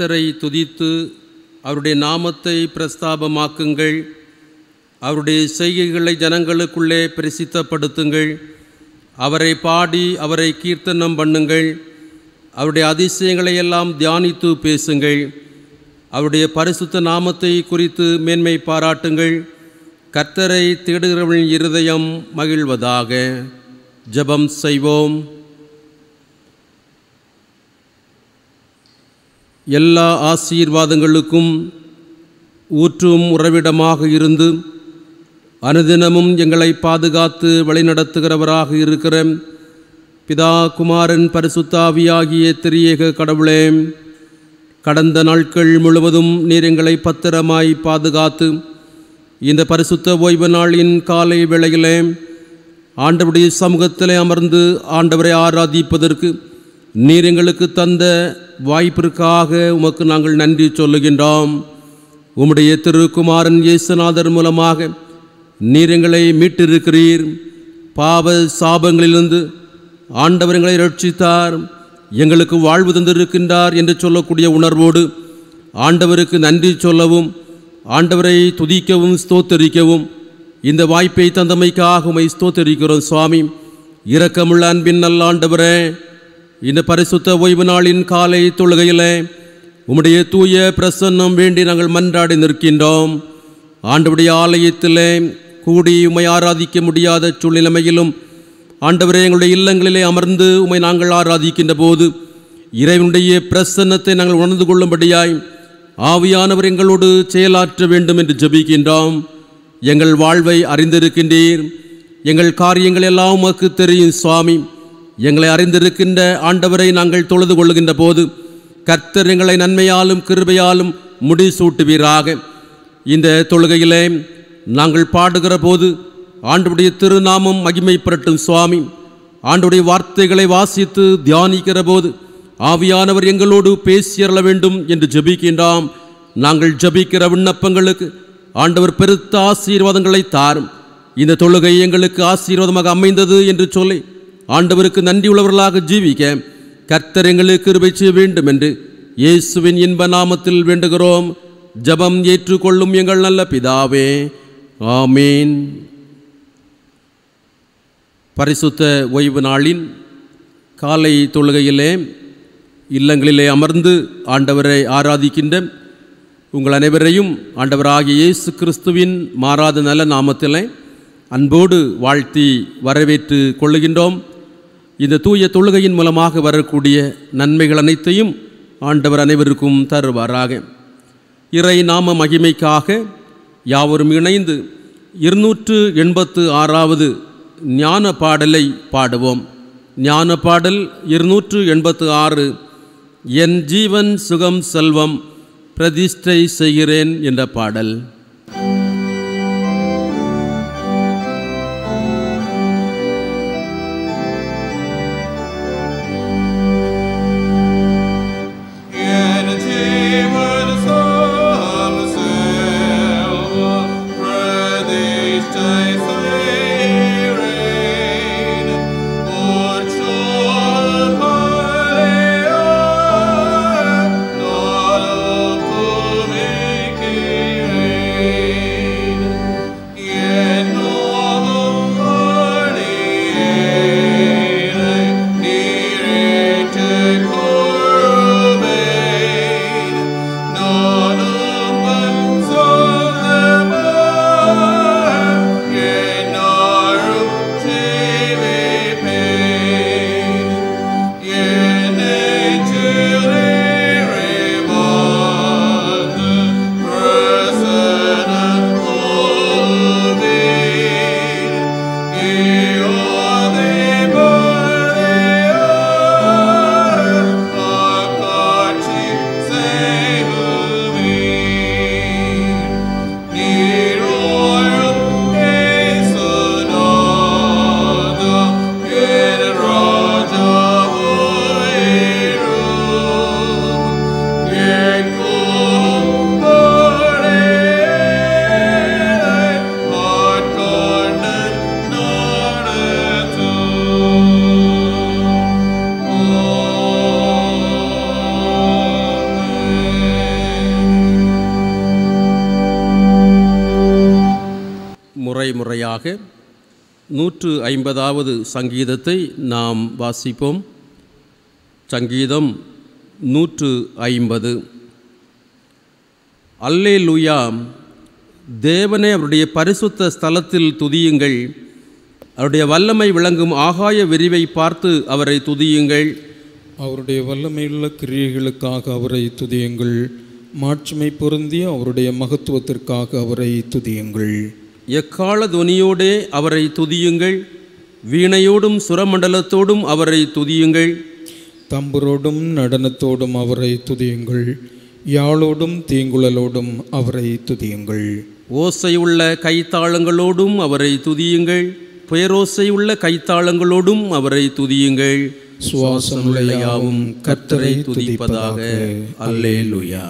கர்த்தரை துதித்து அவருடைய நாமத்தை பிரஸ்தாபமாக்குங்கள் அவருடைய செய்கைகளை ஜனங்களுக்குள்ளே பிரசித்தப்படுத்துங்கள் அவரை பாடி அவரை கீர்த்தனம் பண்ணுங்கள் அவருடைய அதிசயங்களை எல்லாம் தியானித்து பேசுங்கள் அவருடைய பரிசுத்த நாமத்தை குறித்து மேன்மை பாராட்டுங்கள் கர்த்தரை தேடுகிறவளின் இருதயம் மகிழ்வதாக ஜபம் செய்வோம் எல்லா ஆசீர்வாதங்களுக்கும் ஊற்றும் உறவிடமாக இருந்து அனுதினமும் எங்களை பாதுகாத்து வழிநடத்துகிறவராக இருக்கிற பிதா குமாரன் பரிசுத்தாவியாகிய திரியேக கடவுளே கடந்த நாட்கள் முழுவதும் நீர் எங்களை பத்திரமாய் பாதுகாத்து இந்த பரிசுத்த ஓய்வு நாளின் காலை வேளையிலே ஆண்டவுடைய சமூகத்திலே அமர்ந்து ஆண்டவரை ஆராதிப்பதற்கு நீர் எங்களுக்கு தந்த வாய்ப்பிற்காக உமக்கு நாங்கள் நன்றி சொல்லுகின்றோம் உம்முடைய திருக்குமாரன் இயேசுநாதர் மூலமாக நீர் எங்களை மீட்டிருக்கிறீர் பாவ சாபங்களிலிருந்து ஆண்டவர்களை ரட்சித்தார் எங்களுக்கு வாழ்வு தந்திருக்கின்றார் என்று சொல்லக்கூடிய உணர்வோடு ஆண்டவருக்கு நன்றி சொல்லவும் ஆண்டவரை துதிக்கவும் ஸ்தோத்தரிக்கவும் இந்த வாய்ப்பை தந்தமைக்காக உமை ஸ்தோத்தரிக்கிறோம் சுவாமி இரக்கமுள்ள அன்பின் நல்ல ஆண்டவரே இந்த பரிசுத்த ஓய்வு நாளின் காலை தொழுகையில் உம்முடைய தூய பிரசன்னம் வேண்டி நாங்கள் மன்றாடி நிற்கின்றோம் ஆண்டவுடைய ஆலயத்திலே கூடி உமை ஆராதிக்க முடியாத சூழ்நிலைமையிலும் ஆண்டவரே எங்களுடைய இல்லங்களிலே அமர்ந்து உமை நாங்கள் ஆராதிக்கின்ற போது இறைவனுடைய பிரசன்னத்தை நாங்கள் உணர்ந்து கொள்ளும்படியாய் ஆவியானவர் எங்களோடு செயலாற்ற வேண்டும் என்று ஜபிக்கின்றோம் எங்கள் வாழ்வை அறிந்திருக்கின்றீர் எங்கள் காரியங்கள் எல்லாம் உமக்கு தெரியும் சுவாமி எங்களை அறிந்திருக்கின்ற ஆண்டவரை நாங்கள் தொழுது கொள்ளுகின்ற போது கர்த்தர் எங்களை நன்மையாலும் கிருபையாலும் முடிசூட்டுவீராக இந்த தொழுகையிலே நாங்கள் பாடுகிற போது ஆண்டுடைய திருநாமம் மகிமைப்பரட்டும் சுவாமி ஆண்டுடைய வார்த்தைகளை வாசித்து தியானிக்கிற போது ஆவியானவர் எங்களோடு பேசியறள வேண்டும் என்று ஜபிக்கின்றாம் நாங்கள் ஜபிக்கிற விண்ணப்பங்களுக்கு ஆண்டவர் பெருத்த ஆசீர்வாதங்களை தாரும் இந்த தொழுகை எங்களுக்கு ஆசீர்வாதமாக அமைந்தது என்று சொல்லி ஆண்டவருக்கு நன்றியுள்ளவர்களாக ஜீவிக்க கர்த்தர் கிருபை செய்ய வேண்டும் என்று இயேசுவின் இன்ப நாமத்தில் வேண்டுகிறோம் ஜபம் ஏற்றுக்கொள்ளும் எங்கள் நல்ல பிதாவே ஆமீன் பரிசுத்த ஓய்வு நாளின் காலை தொழுகையிலே இல்லங்களிலே அமர்ந்து ஆண்டவரை ஆராதிக்கின்ற உங்கள் அனைவரையும் ஆண்டவராகிய இயேசு கிறிஸ்துவின் மாறாத நல்ல நாமத்திலே அன்போடு வாழ்த்தி வரவேற்று கொள்ளுகின்றோம் இந்த தூய தொழுகையின் மூலமாக வரக்கூடிய நன்மைகள் அனைத்தையும் ஆண்டவர் அனைவருக்கும் தருவாராக இறை நாம மகிமைக்காக யாவரும் இணைந்து இருநூற்று எண்பத்து ஆறாவது ஞான பாடலை பாடுவோம் ஞான பாடல் இருநூற்று எண்பத்து ஆறு என் ஜீவன் சுகம் செல்வம் பிரதிஷ்டை செய்கிறேன் என்ற பாடல் ஐம்பதாவது சங்கீதத்தை நாம் வாசிப்போம் சங்கீதம் நூற்று ஐம்பது அல்லே லூயா தேவனே அவருடைய பரிசுத்த ஸ்தலத்தில் துதியுங்கள் அவருடைய வல்லமை விளங்கும் ஆகாய விரிவை பார்த்து அவரை துதியுங்கள் அவருடைய வல்லமையுள்ள கிரியைகளுக்காக அவரை துதியுங்கள் மாட்சிமை பொருந்திய அவருடைய மகத்துவத்திற்காக அவரை துதியுங்கள் எக்கால துவனியோடே அவரை துதியுங்கள் வீணையோடும் சுரமண்டலத்தோடும் அவரை துதியுங்கள் தம்புரோடும் நடனத்தோடும் அவரை துதியுங்கள் யாழோடும் தீங்குழலோடும் அவரை துதியுங்கள் ஓசையுள்ள கைத்தாளங்களோடும் அவரை துதியுங்கள் புயரோசையுள்ள கைத்தாளங்களோடும் அவரை துதியுங்கள் சுவாசமுள்ள யாவும் கர்த்தரை துதிப்பதாக அல்லே லுயா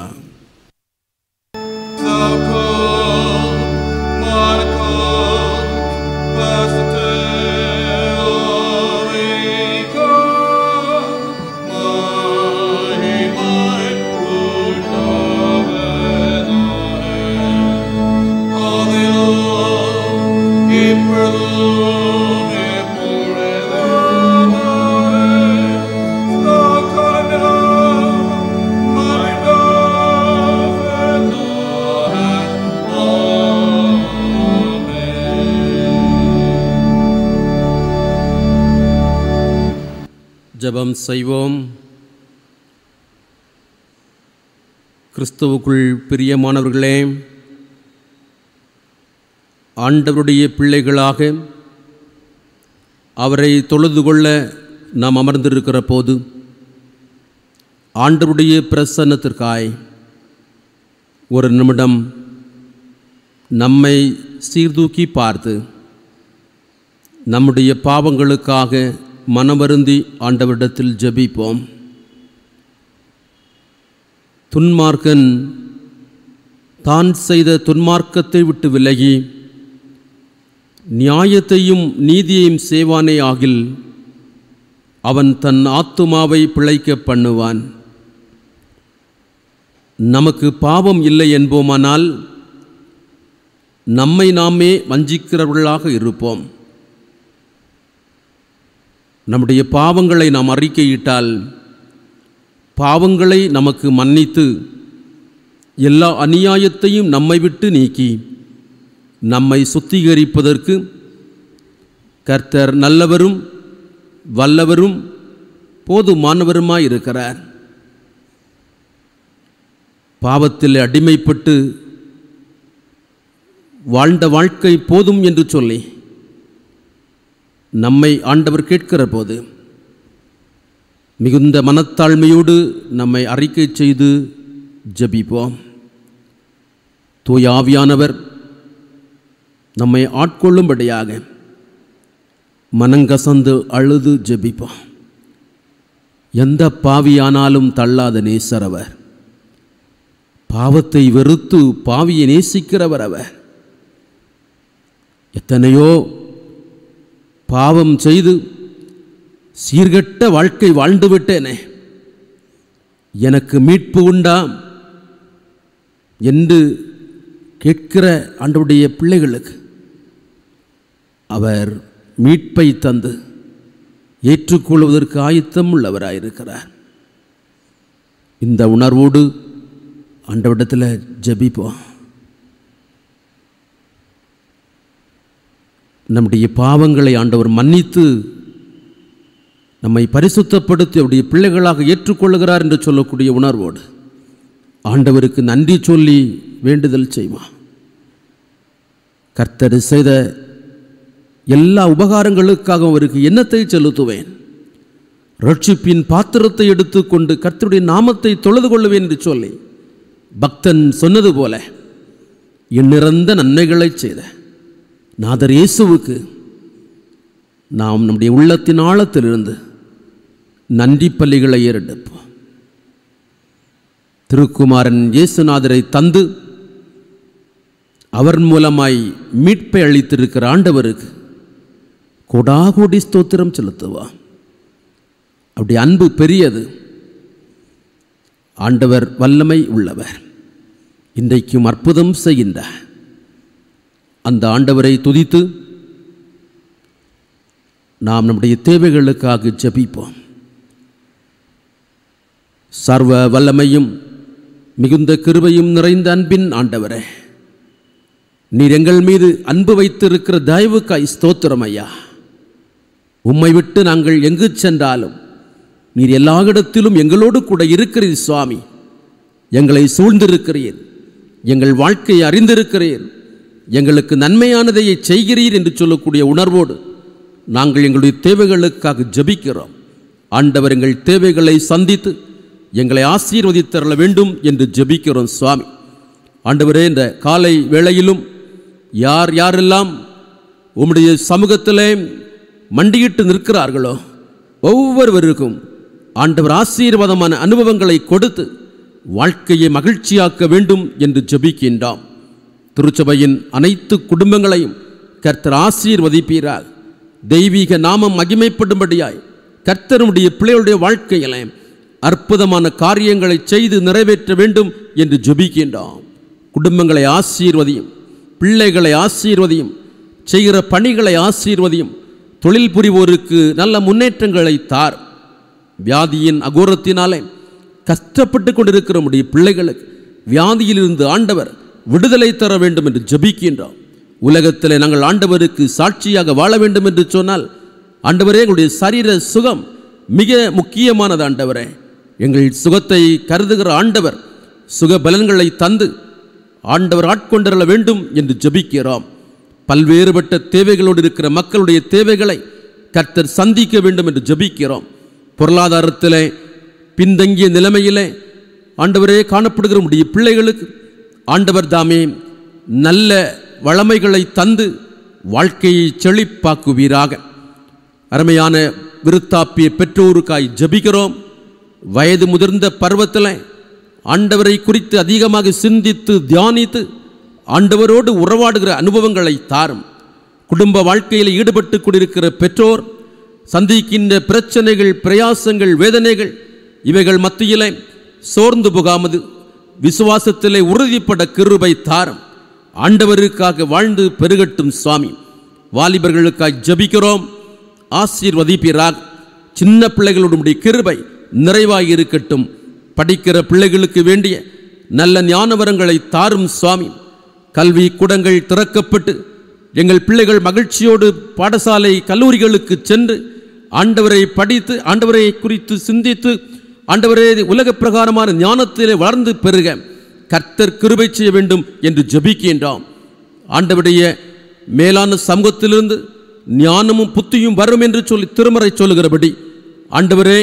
ஜபம் செய்வோம் கிறிஸ்துவுக்குள் பிரியமானவர்களே ஆண்டவருடைய பிள்ளைகளாக அவரை தொழுது கொள்ள நாம் அமர்ந்திருக்கிற போது ஆண்டவருடைய பிரசன்னத்திற்காய் ஒரு நிமிடம் நம்மை சீர்தூக்கி பார்த்து நம்முடைய பாவங்களுக்காக மனமருந்தி ஆண்டவரிடத்தில் ஜபிப்போம் துன்மார்க்கன் தான் செய்த துன்மார்க்கத்தை விட்டு விலகி நியாயத்தையும் நீதியையும் செய்வானே ஆகில் அவன் தன் ஆத்துமாவை பிழைக்க பண்ணுவான் நமக்கு பாவம் இல்லை என்போமானால் நம்மை நாமே வஞ்சிக்கிறவர்களாக இருப்போம் நம்முடைய பாவங்களை நாம் அறிக்கையிட்டால் பாவங்களை நமக்கு மன்னித்து எல்லா அநியாயத்தையும் நம்மை விட்டு நீக்கி நம்மை சுத்திகரிப்பதற்கு கர்த்தர் நல்லவரும் வல்லவரும் போதுமானவருமாயிருக்கிறார் இருக்கிறார் பாவத்தில் அடிமைப்பட்டு வாழ்ந்த வாழ்க்கை போதும் என்று சொல்லி நம்மை ஆண்டவர் கேட்கிற போது மிகுந்த மனத்தாழ்மையோடு நம்மை அறிக்கை செய்து ஜபிப்போம் தூயாவியானவர் நம்மை ஆட்கொள்ளும்படியாக மனங்கசந்து அழுது ஜபிப்போம் எந்த பாவியானாலும் தள்ளாத நேசரவர் பாவத்தை வெறுத்து பாவியை நேசிக்கிறவர் அவர் எத்தனையோ பாவம் செய்து சீர்கட்ட வாழ்க்கை வாழ்ந்து விட்டேனே எனக்கு மீட்பு உண்டா என்று கேட்கிற ஆண்டவுடைய பிள்ளைகளுக்கு அவர் மீட்பை தந்து ஏற்றுக்கொள்வதற்கு ஆயத்தம் உள்ளவராயிருக்கிறார் இந்த உணர்வோடு ஆண்டவிடத்தில் ஜபிப்போம் நம்முடைய பாவங்களை ஆண்டவர் மன்னித்து நம்மை பரிசுத்தப்படுத்தி அவருடைய பிள்ளைகளாக ஏற்றுக்கொள்கிறார் என்று சொல்லக்கூடிய உணர்வோடு ஆண்டவருக்கு நன்றி சொல்லி வேண்டுதல் செய்வான் கர்த்தர் செய்த எல்லா உபகாரங்களுக்காக அவருக்கு எண்ணத்தை செலுத்துவேன் ரட்சிப்பின் பாத்திரத்தை எடுத்துக்கொண்டு கர்த்தருடைய நாமத்தை தொழுது கொள்ளுவேன் என்று சொல்லி பக்தன் சொன்னது போல எண்ணிறந்த நன்மைகளை செய்த நாதர் இயேசுவுக்கு நாம் நம்முடைய உள்ளத்தின் ஆழத்திலிருந்து நன்றி பள்ளிகளை ஏறெடுப்போம் திருக்குமாரன் இயேசுநாதரை தந்து அவர் மூலமாய் மீட்பை அளித்திருக்கிற ஆண்டவருக்கு கொடாகோடி ஸ்தோத்திரம் செலுத்துவா அப்படி அன்பு பெரியது ஆண்டவர் வல்லமை உள்ளவர் இன்றைக்கும் அற்புதம் செய்கின்றார் அந்த ஆண்டவரை துதித்து நாம் நம்முடைய தேவைகளுக்காக ஜபிப்போம் சர்வ வல்லமையும் மிகுந்த கிருபையும் நிறைந்த அன்பின் ஆண்டவரே நீர் எங்கள் மீது அன்பு வைத்திருக்கிற தயவுக்காய் ஸ்தோத்திரம் ஐயா உம்மை விட்டு நாங்கள் எங்கு சென்றாலும் நீர் எல்லா இடத்திலும் எங்களோடு கூட இருக்கிறீர் சுவாமி எங்களை சூழ்ந்திருக்கிறீர் எங்கள் வாழ்க்கையை அறிந்திருக்கிறீர் எங்களுக்கு நன்மையானதையை செய்கிறீர் என்று சொல்லக்கூடிய உணர்வோடு நாங்கள் எங்களுடைய தேவைகளுக்காக ஜபிக்கிறோம் ஆண்டவர் எங்கள் தேவைகளை சந்தித்து எங்களை ஆசீர்வதித்தரல வேண்டும் என்று ஜபிக்கிறோம் சுவாமி ஆண்டவரே இந்த காலை வேளையிலும் யார் யாரெல்லாம் உம்முடைய சமூகத்திலே மண்டியிட்டு நிற்கிறார்களோ ஒவ்வொருவருக்கும் ஆண்டவர் ஆசீர்வாதமான அனுபவங்களை கொடுத்து வாழ்க்கையை மகிழ்ச்சியாக்க வேண்டும் என்று ஜபிக்கின்றாம் திருச்சபையின் அனைத்து குடும்பங்களையும் கர்த்தர் ஆசீர்வதிப்பீராக தெய்வீக நாமம் மகிமைப்படும்படியாய் கர்த்தருடைய பிள்ளைகளுடைய வாழ்க்கையிலே அற்புதமான காரியங்களை செய்து நிறைவேற்ற வேண்டும் என்று ஜெபிக்கின்றோம் குடும்பங்களை ஆசீர்வதியும் பிள்ளைகளை ஆசீர்வதியும் செய்கிற பணிகளை ஆசீர்வதியும் தொழில் புரிவோருக்கு நல்ல முன்னேற்றங்களை தார் வியாதியின் அகோரத்தினாலே கஷ்டப்பட்டு கொண்டிருக்கிற முடிய பிள்ளைகளுக்கு வியாதியிலிருந்து ஆண்டவர் விடுதலை தர வேண்டும் என்று ஜபிக்கின்றோம் உலகத்தில் நாங்கள் ஆண்டவருக்கு சாட்சியாக வாழ வேண்டும் என்று சொன்னால் ஆண்டவரே எங்களுடைய சரீர சுகம் மிக முக்கியமானது ஆண்டவரே எங்கள் சுகத்தை கருதுகிற ஆண்டவர் சுக பலன்களை தந்து ஆண்டவர் ஆட்கொண்டிருள வேண்டும் என்று ஜபிக்கிறோம் பல்வேறுபட்ட தேவைகளோடு இருக்கிற மக்களுடைய தேவைகளை கர்த்தர் சந்திக்க வேண்டும் என்று ஜபிக்கிறோம் பொருளாதாரத்திலே பின்தங்கிய நிலைமையிலே ஆண்டவரே காணப்படுகிற முடிய பிள்ளைகளுக்கு ஆண்டவர் தாமே நல்ல வளமைகளை தந்து வாழ்க்கையை செழிப்பாக்குவீராக அருமையான விருத்தாப்பிய பெற்றோருக்காய் ஜபிக்கிறோம் வயது முதிர்ந்த பருவத்தில் ஆண்டவரை குறித்து அதிகமாக சிந்தித்து தியானித்து ஆண்டவரோடு உறவாடுகிற அனுபவங்களை தாரும் குடும்ப வாழ்க்கையில் ஈடுபட்டு கொண்டிருக்கிற பெற்றோர் சந்திக்கின்ற பிரச்சனைகள் பிரயாசங்கள் வேதனைகள் இவைகள் மத்தியில் சோர்ந்து புகாமது விசுவாசத்திலே உறுதிப்பட கிருபை தாரும் ஆண்டவருக்காக வாழ்ந்து பெருகட்டும் சுவாமி வாலிபர்களுக்காய் ஜபிக்கிறோம் ஆசீர்வதிப்பிறார் சின்ன பிள்ளைகளுடைய கிருபை நிறைவாக இருக்கட்டும் படிக்கிற பிள்ளைகளுக்கு வேண்டிய நல்ல ஞானவரங்களை தாரும் சுவாமி கல்வி கூடங்கள் திறக்கப்பட்டு எங்கள் பிள்ளைகள் மகிழ்ச்சியோடு பாடசாலை கல்லூரிகளுக்கு சென்று ஆண்டவரை படித்து ஆண்டவரை குறித்து சிந்தித்து ஆண்டவரே உலக பிரகாரமான ஞானத்திலே வளர்ந்து பெருக கர்த்தர் கிருபை செய்ய வேண்டும் என்று ஜபிக்கின்றோம் ஆண்டவருடைய மேலான சமூகத்திலிருந்து ஞானமும் புத்தியும் வரும் என்று சொல்லி திருமறை சொல்லுகிறபடி ஆண்டவரே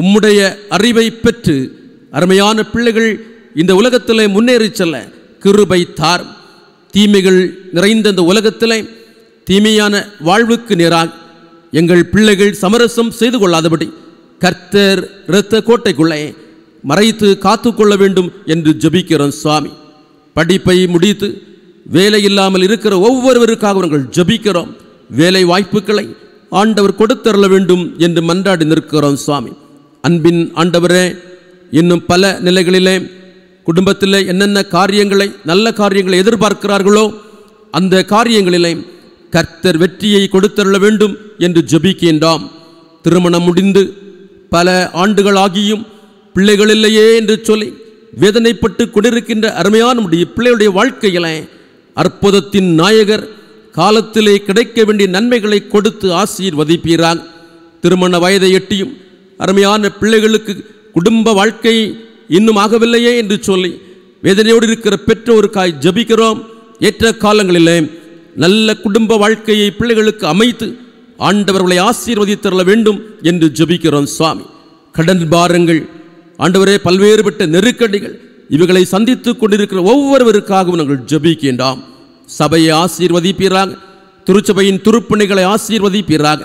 உம்முடைய அறிவை பெற்று அருமையான பிள்ளைகள் இந்த உலகத்தில் முன்னேறி செல்ல கிருபை தார் தீமைகள் நிறைந்த இந்த உலகத்தில் தீமையான வாழ்வுக்கு நேராக எங்கள் பிள்ளைகள் சமரசம் செய்து கொள்ளாதபடி கர்த்தர் இரத்த கோட்டைக்குள்ளே மறைத்து காத்து கொள்ள வேண்டும் என்று ஜபிக்கிறோம் சுவாமி படிப்பை முடித்து வேலை இல்லாமல் இருக்கிற ஒவ்வொருவருக்காக நாங்கள் ஜபிக்கிறோம் வேலை வாய்ப்புகளை ஆண்டவர் கொடுத்தரல வேண்டும் என்று மன்றாடி நிற்கிறோம் சுவாமி அன்பின் ஆண்டவரே இன்னும் பல நிலைகளிலே குடும்பத்தில் என்னென்ன காரியங்களை நல்ல காரியங்களை எதிர்பார்க்கிறார்களோ அந்த காரியங்களிலே கர்த்தர் வெற்றியை கொடுத்தருள வேண்டும் என்று ஜபிக்கின்றோம் திருமணம் முடிந்து பல ஆண்டுகளாகியும் பிள்ளைகள் இல்லையே என்று சொல்லி வேதனைப்பட்டு கொண்டிருக்கின்ற அருமையான நம்முடைய பிள்ளைகளுடைய வாழ்க்கையில அற்புதத்தின் நாயகர் காலத்திலே கிடைக்க வேண்டிய நன்மைகளை கொடுத்து ஆசீர்வதிப்பீரா திருமண வயதை எட்டியும் அருமையான பிள்ளைகளுக்கு குடும்ப வாழ்க்கை இன்னும் ஆகவில்லையே என்று சொல்லி வேதனையோடு இருக்கிற பெற்றோருக்காய் ஜபிக்கிறோம் ஏற்ற காலங்களிலே நல்ல குடும்ப வாழ்க்கையை பிள்ளைகளுக்கு அமைத்து ஆண்டவர்களை ஆசீர்வதித்தரல வேண்டும் என்று ஜபிக்கிறோம் சுவாமி கடன் பாரங்கள் ஆண்டவரே பல்வேறுபட்ட நெருக்கடிகள் இவைகளை சந்தித்துக் கொண்டிருக்கிற ஒவ்வொருவருக்காகவும் நாங்கள் ஜபிக்கின்றாம் சபையை ஆசீர்வதிப்பீராக திருச்சபையின் துருப்பணிகளை ஆசீர்வதிப்பீராக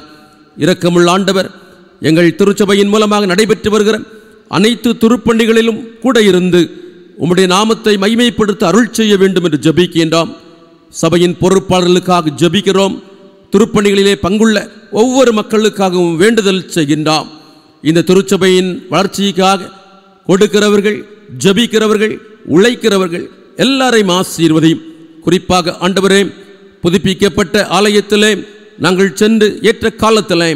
இரக்கமுள்ள ஆண்டவர் எங்கள் திருச்சபையின் மூலமாக நடைபெற்று வருகிற அனைத்து துருப்பணிகளிலும் கூட இருந்து உம்முடைய நாமத்தை மைமைப்படுத்த அருள் செய்ய வேண்டும் என்று ஜபிக்கின்றோம் சபையின் பொறுப்பாளர்களுக்காக ஜபிக்கிறோம் துருப்பணிகளிலே பங்குள்ள ஒவ்வொரு மக்களுக்காகவும் வேண்டுதல் செய்கின்றாம் இந்த திருச்சபையின் வளர்ச்சிக்காக கொடுக்கிறவர்கள் ஜபிக்கிறவர்கள் உழைக்கிறவர்கள் எல்லாரையும் ஆசீர்வதையும் குறிப்பாக ஆண்டவரே புதுப்பிக்கப்பட்ட ஆலயத்திலே நாங்கள் சென்று ஏற்ற காலத்திலே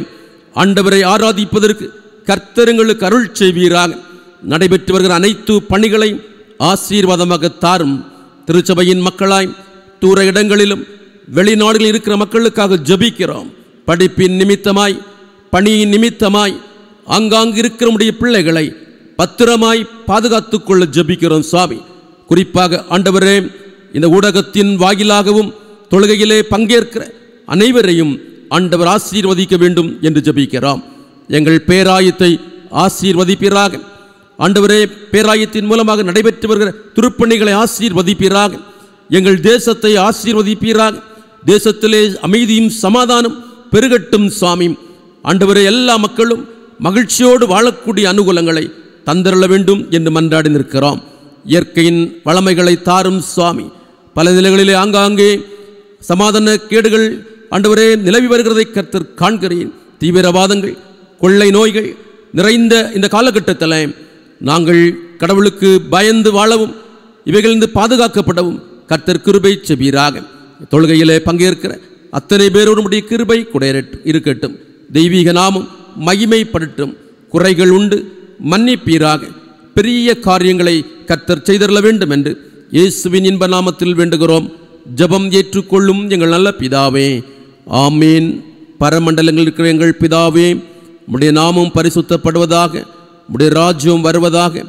ஆண்டவரை ஆராதிப்பதற்கு கர்த்தருங்களுக்கு அருள் செய்வீராக நடைபெற்று வருகிற அனைத்து பணிகளையும் ஆசீர்வாதமாக தாரும் திருச்சபையின் மக்களாய் தூர இடங்களிலும் வெளிநாடுகளில் இருக்கிற மக்களுக்காக ஜபிக்கிறோம் படிப்பின் நிமித்தமாய் பணியின் நிமித்தமாய் அங்காங்கு இருக்கிற நம்முடைய பிள்ளைகளை பத்திரமாய் பாதுகாத்து கொள்ள ஜபிக்கிறோம் சுவாமி குறிப்பாக ஆண்டவரே இந்த ஊடகத்தின் வாயிலாகவும் தொழுகையிலே பங்கேற்கிற அனைவரையும் ஆண்டவர் ஆசீர்வதிக்க வேண்டும் என்று ஜபிக்கிறோம் எங்கள் பேராயத்தை ஆசீர்வதிப்பீராக ஆண்டவரே பேராயத்தின் மூலமாக நடைபெற்று வருகிற திருப்பணிகளை ஆசீர்வதிப்பீராக எங்கள் தேசத்தை ஆசீர்வதிப்பீராக தேசத்திலே அமைதியும் சமாதானம் பெருகட்டும் சுவாமி ஆண்டவரை எல்லா மக்களும் மகிழ்ச்சியோடு வாழக்கூடிய அனுகூலங்களை தந்திரள வேண்டும் என்று மன்றாடி நிற்கிறோம் இயற்கையின் வளமைகளை தாரும் சுவாமி பல நிலைகளிலே ஆங்காங்கே சமாதான கேடுகள் ஆண்டவரே நிலவி வருகிறதை கர்த்தர் காண்கிறேன் தீவிரவாதங்கள் கொள்ளை நோய்கள் நிறைந்த இந்த காலகட்டத்தில் நாங்கள் கடவுளுக்கு பயந்து வாழவும் இவைகளிலிருந்து பாதுகாக்கப்படவும் கர்த்தர் கிருபை செபீராக தொழுகையிலே பங்கேற்கிற அத்தனை பேரோடு கிருபை குடையரட்டும் இருக்கட்டும் தெய்வீக நாமம் மகிமைப்படுத்தும் குறைகள் உண்டு மன்னிப்பீராக பெரிய காரியங்களை கத்தர் செய்தள்ள வேண்டும் என்று இயேசுவின் இன்ப நாமத்தில் வேண்டுகிறோம் ஜபம் ஏற்றுக்கொள்ளும் எங்கள் நல்ல பிதாவே ஆமீன் பரமண்டலங்கள் இருக்கிற எங்கள் பிதாவே உம்முடைய நாமம் பரிசுத்தப்படுவதாக உம்முடைய ராஜ்யம் வருவதாக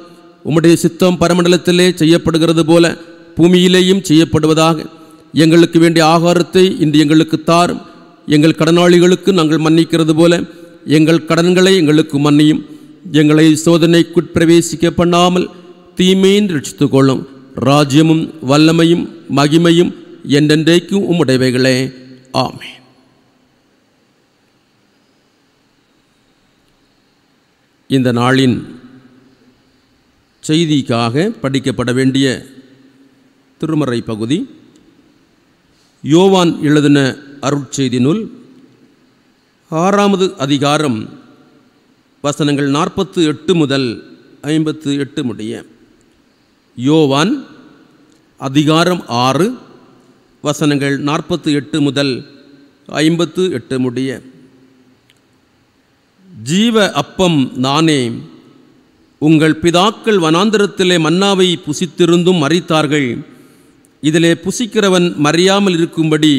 உம்முடைய சித்தம் பரமண்டலத்திலே செய்யப்படுகிறது போல பூமியிலேயும் செய்யப்படுவதாக எங்களுக்கு வேண்டிய ஆகாரத்தை இன்று எங்களுக்கு தார் எங்கள் கடனாளிகளுக்கு நாங்கள் மன்னிக்கிறது போல எங்கள் கடன்களை எங்களுக்கு மன்னியும் எங்களை சோதனைக்குட் பண்ணாமல் தீமையின் ரட்சித்து கொள்ளும் ராஜ்யமும் வல்லமையும் மகிமையும் என்றென்றைக்கும் உம்முடைவைகளே ஆமே இந்த நாளின் செய்திக்காக படிக்கப்பட வேண்டிய திருமறை பகுதி யோவான் எழுதின அருட்செய்தி நூல் ஆறாவது அதிகாரம் வசனங்கள் நாற்பத்து எட்டு முதல் ஐம்பத்து எட்டு முடிய யோவான் அதிகாரம் ஆறு வசனங்கள் நாற்பத்து எட்டு முதல் ஐம்பத்து எட்டு முடிய ஜீவ அப்பம் நானே உங்கள் பிதாக்கள் வனாந்திரத்திலே மன்னாவை புசித்திருந்தும் மறித்தார்கள் இதிலே புசிக்கிறவன் மறியாமல் இருக்கும்படி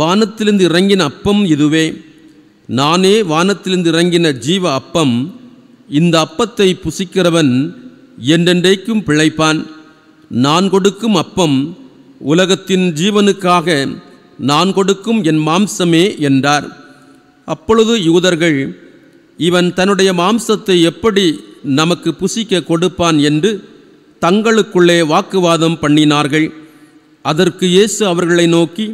வானத்திலிருந்து இறங்கின அப்பம் இதுவே நானே வானத்திலிருந்து இறங்கின ஜீவ அப்பம் இந்த அப்பத்தை புசிக்கிறவன் என்றென்றைக்கும் பிழைப்பான் நான் கொடுக்கும் அப்பம் உலகத்தின் ஜீவனுக்காக நான் கொடுக்கும் என் மாம்சமே என்றார் அப்பொழுது யூதர்கள் இவன் தன்னுடைய மாம்சத்தை எப்படி நமக்கு புசிக்க கொடுப்பான் என்று தங்களுக்குள்ளே வாக்குவாதம் பண்ணினார்கள் அதற்கு இயேசு அவர்களை நோக்கி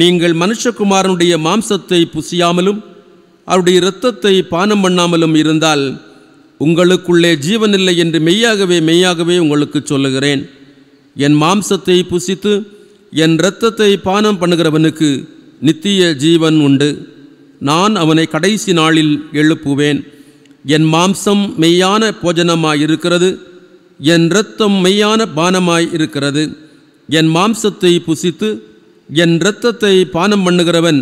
நீங்கள் மனுஷகுமாரனுடைய மாம்சத்தை புசியாமலும் அவருடைய இரத்தத்தை பானம் பண்ணாமலும் இருந்தால் உங்களுக்குள்ளே ஜீவனில்லை என்று மெய்யாகவே மெய்யாகவே உங்களுக்கு சொல்லுகிறேன் என் மாம்சத்தை புசித்து என் இரத்தத்தை பானம் பண்ணுகிறவனுக்கு நித்திய ஜீவன் உண்டு நான் அவனை கடைசி நாளில் எழுப்புவேன் என் மாம்சம் மெய்யான போஜனமாய் இருக்கிறது என் இரத்தம் மெய்யான பானமாய் இருக்கிறது என் மாம்சத்தை புசித்து என் இரத்தத்தை பானம் பண்ணுகிறவன்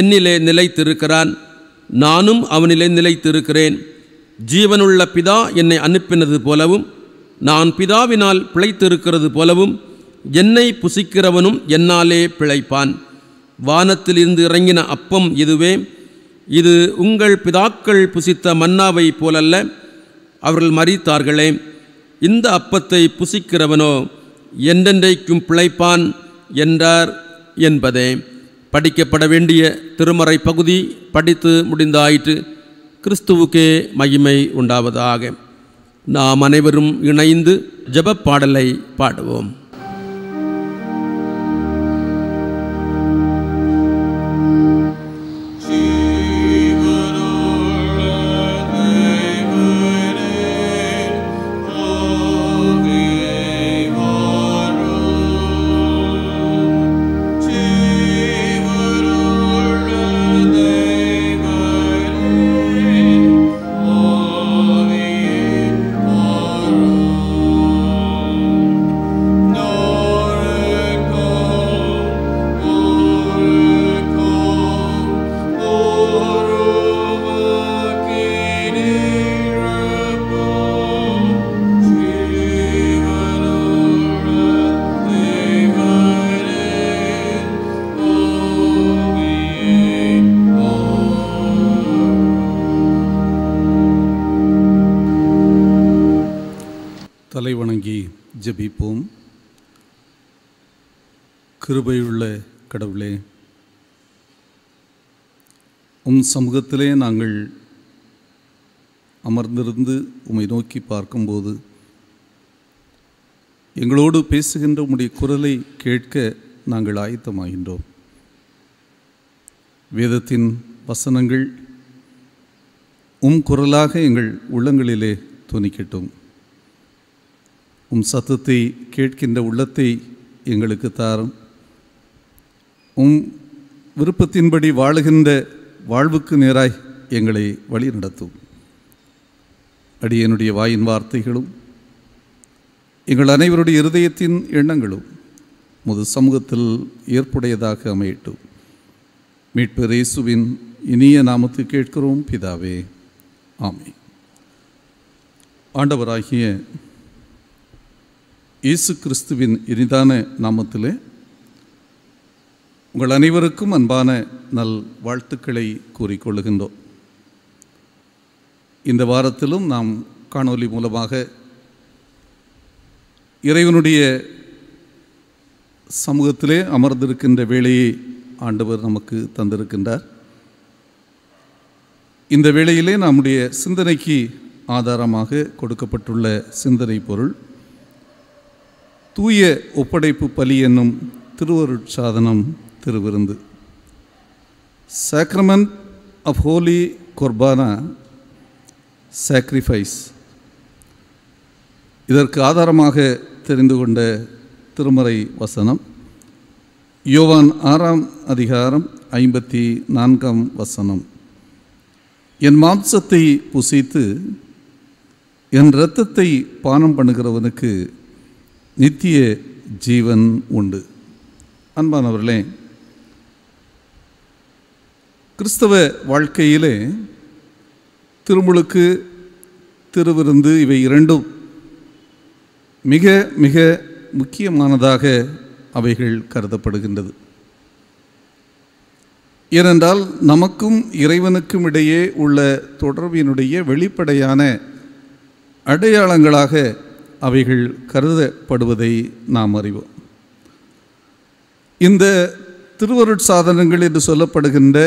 என்னிலே நிலைத்திருக்கிறான் நானும் அவனிலே நிலைத்திருக்கிறேன் ஜீவனுள்ள பிதா என்னை அனுப்பினது போலவும் நான் பிதாவினால் பிழைத்திருக்கிறது போலவும் என்னை புசிக்கிறவனும் என்னாலே பிழைப்பான் வானத்திலிருந்து இறங்கின அப்பம் இதுவே இது உங்கள் பிதாக்கள் புசித்த மன்னாவை போலல்ல அவர்கள் மறித்தார்களே இந்த அப்பத்தை புசிக்கிறவனோ என்றென்றைக்கும் பிழைப்பான் என்றார் என்பதே படிக்கப்பட வேண்டிய திருமறை பகுதி படித்து முடிந்தாயிற்று கிறிஸ்துவுக்கே மகிமை உண்டாவதாக நாம் அனைவரும் இணைந்து ஜபப்பாடலை பாடுவோம் வணங்கி ஜபிப்போம் கிருபையுள்ள கடவுளே உம் சமூகத்திலே நாங்கள் அமர்ந்திருந்து உம்மை நோக்கி பார்க்கும்போது எங்களோடு பேசுகின்ற உம்முடைய குரலை கேட்க நாங்கள் ஆயத்தமாகின்றோம் வேதத்தின் வசனங்கள் உம் குரலாக எங்கள் உள்ளங்களிலே துணிக்கட்டும் உம் சத்தத்தை கேட்கின்ற உள்ளத்தை எங்களுக்கு தாரும் உம் விருப்பத்தின்படி வாழுகின்ற வாழ்வுக்கு நேராய் எங்களை வழி நடத்தும் அடியனுடைய வாயின் வார்த்தைகளும் எங்கள் அனைவருடைய இருதயத்தின் எண்ணங்களும் முது சமூகத்தில் ஏற்புடையதாக அமையட்டும் மீட்பு ரேசுவின் இனிய நாமத்து கேட்கிறோம் பிதாவே ஆமே ஆண்டவராகிய இயேசு கிறிஸ்துவின் இனிதான நாமத்திலே உங்கள் அனைவருக்கும் அன்பான நல் வாழ்த்துக்களை கூறிக்கொள்ளுகின்றோம் இந்த வாரத்திலும் நாம் காணொலி மூலமாக இறைவனுடைய சமூகத்திலே அமர்ந்திருக்கின்ற வேலையை ஆண்டவர் நமக்கு தந்திருக்கின்றார் இந்த வேளையிலே நம்முடைய சிந்தனைக்கு ஆதாரமாக கொடுக்கப்பட்டுள்ள சிந்தனை பொருள் தூய ஒப்படைப்பு பலி என்னும் திருவருட்சாதனம் திருவிருந்து sacrament of holy Qurbana sacrifice இதற்கு ஆதாரமாக தெரிந்து கொண்ட திருமறை வசனம் யோவான் ஆறாம் அதிகாரம் ஐம்பத்தி நான்காம் வசனம் என் மாம்சத்தை புசித்து என் இரத்தத்தை பானம் பண்ணுகிறவனுக்கு நித்திய ஜீவன் உண்டு அன்பானவர்களே கிறிஸ்தவ வாழ்க்கையிலே திருமுழுக்கு திருவிருந்து இவை இரண்டும் மிக மிக முக்கியமானதாக அவைகள் கருதப்படுகின்றது ஏனென்றால் நமக்கும் இறைவனுக்கும் இடையே உள்ள தொடர்பினுடைய வெளிப்படையான அடையாளங்களாக அவைகள் கருதப்படுவதை நாம் அறிவோம் இந்த திருவருட்சாதனங்கள் என்று சொல்லப்படுகின்ற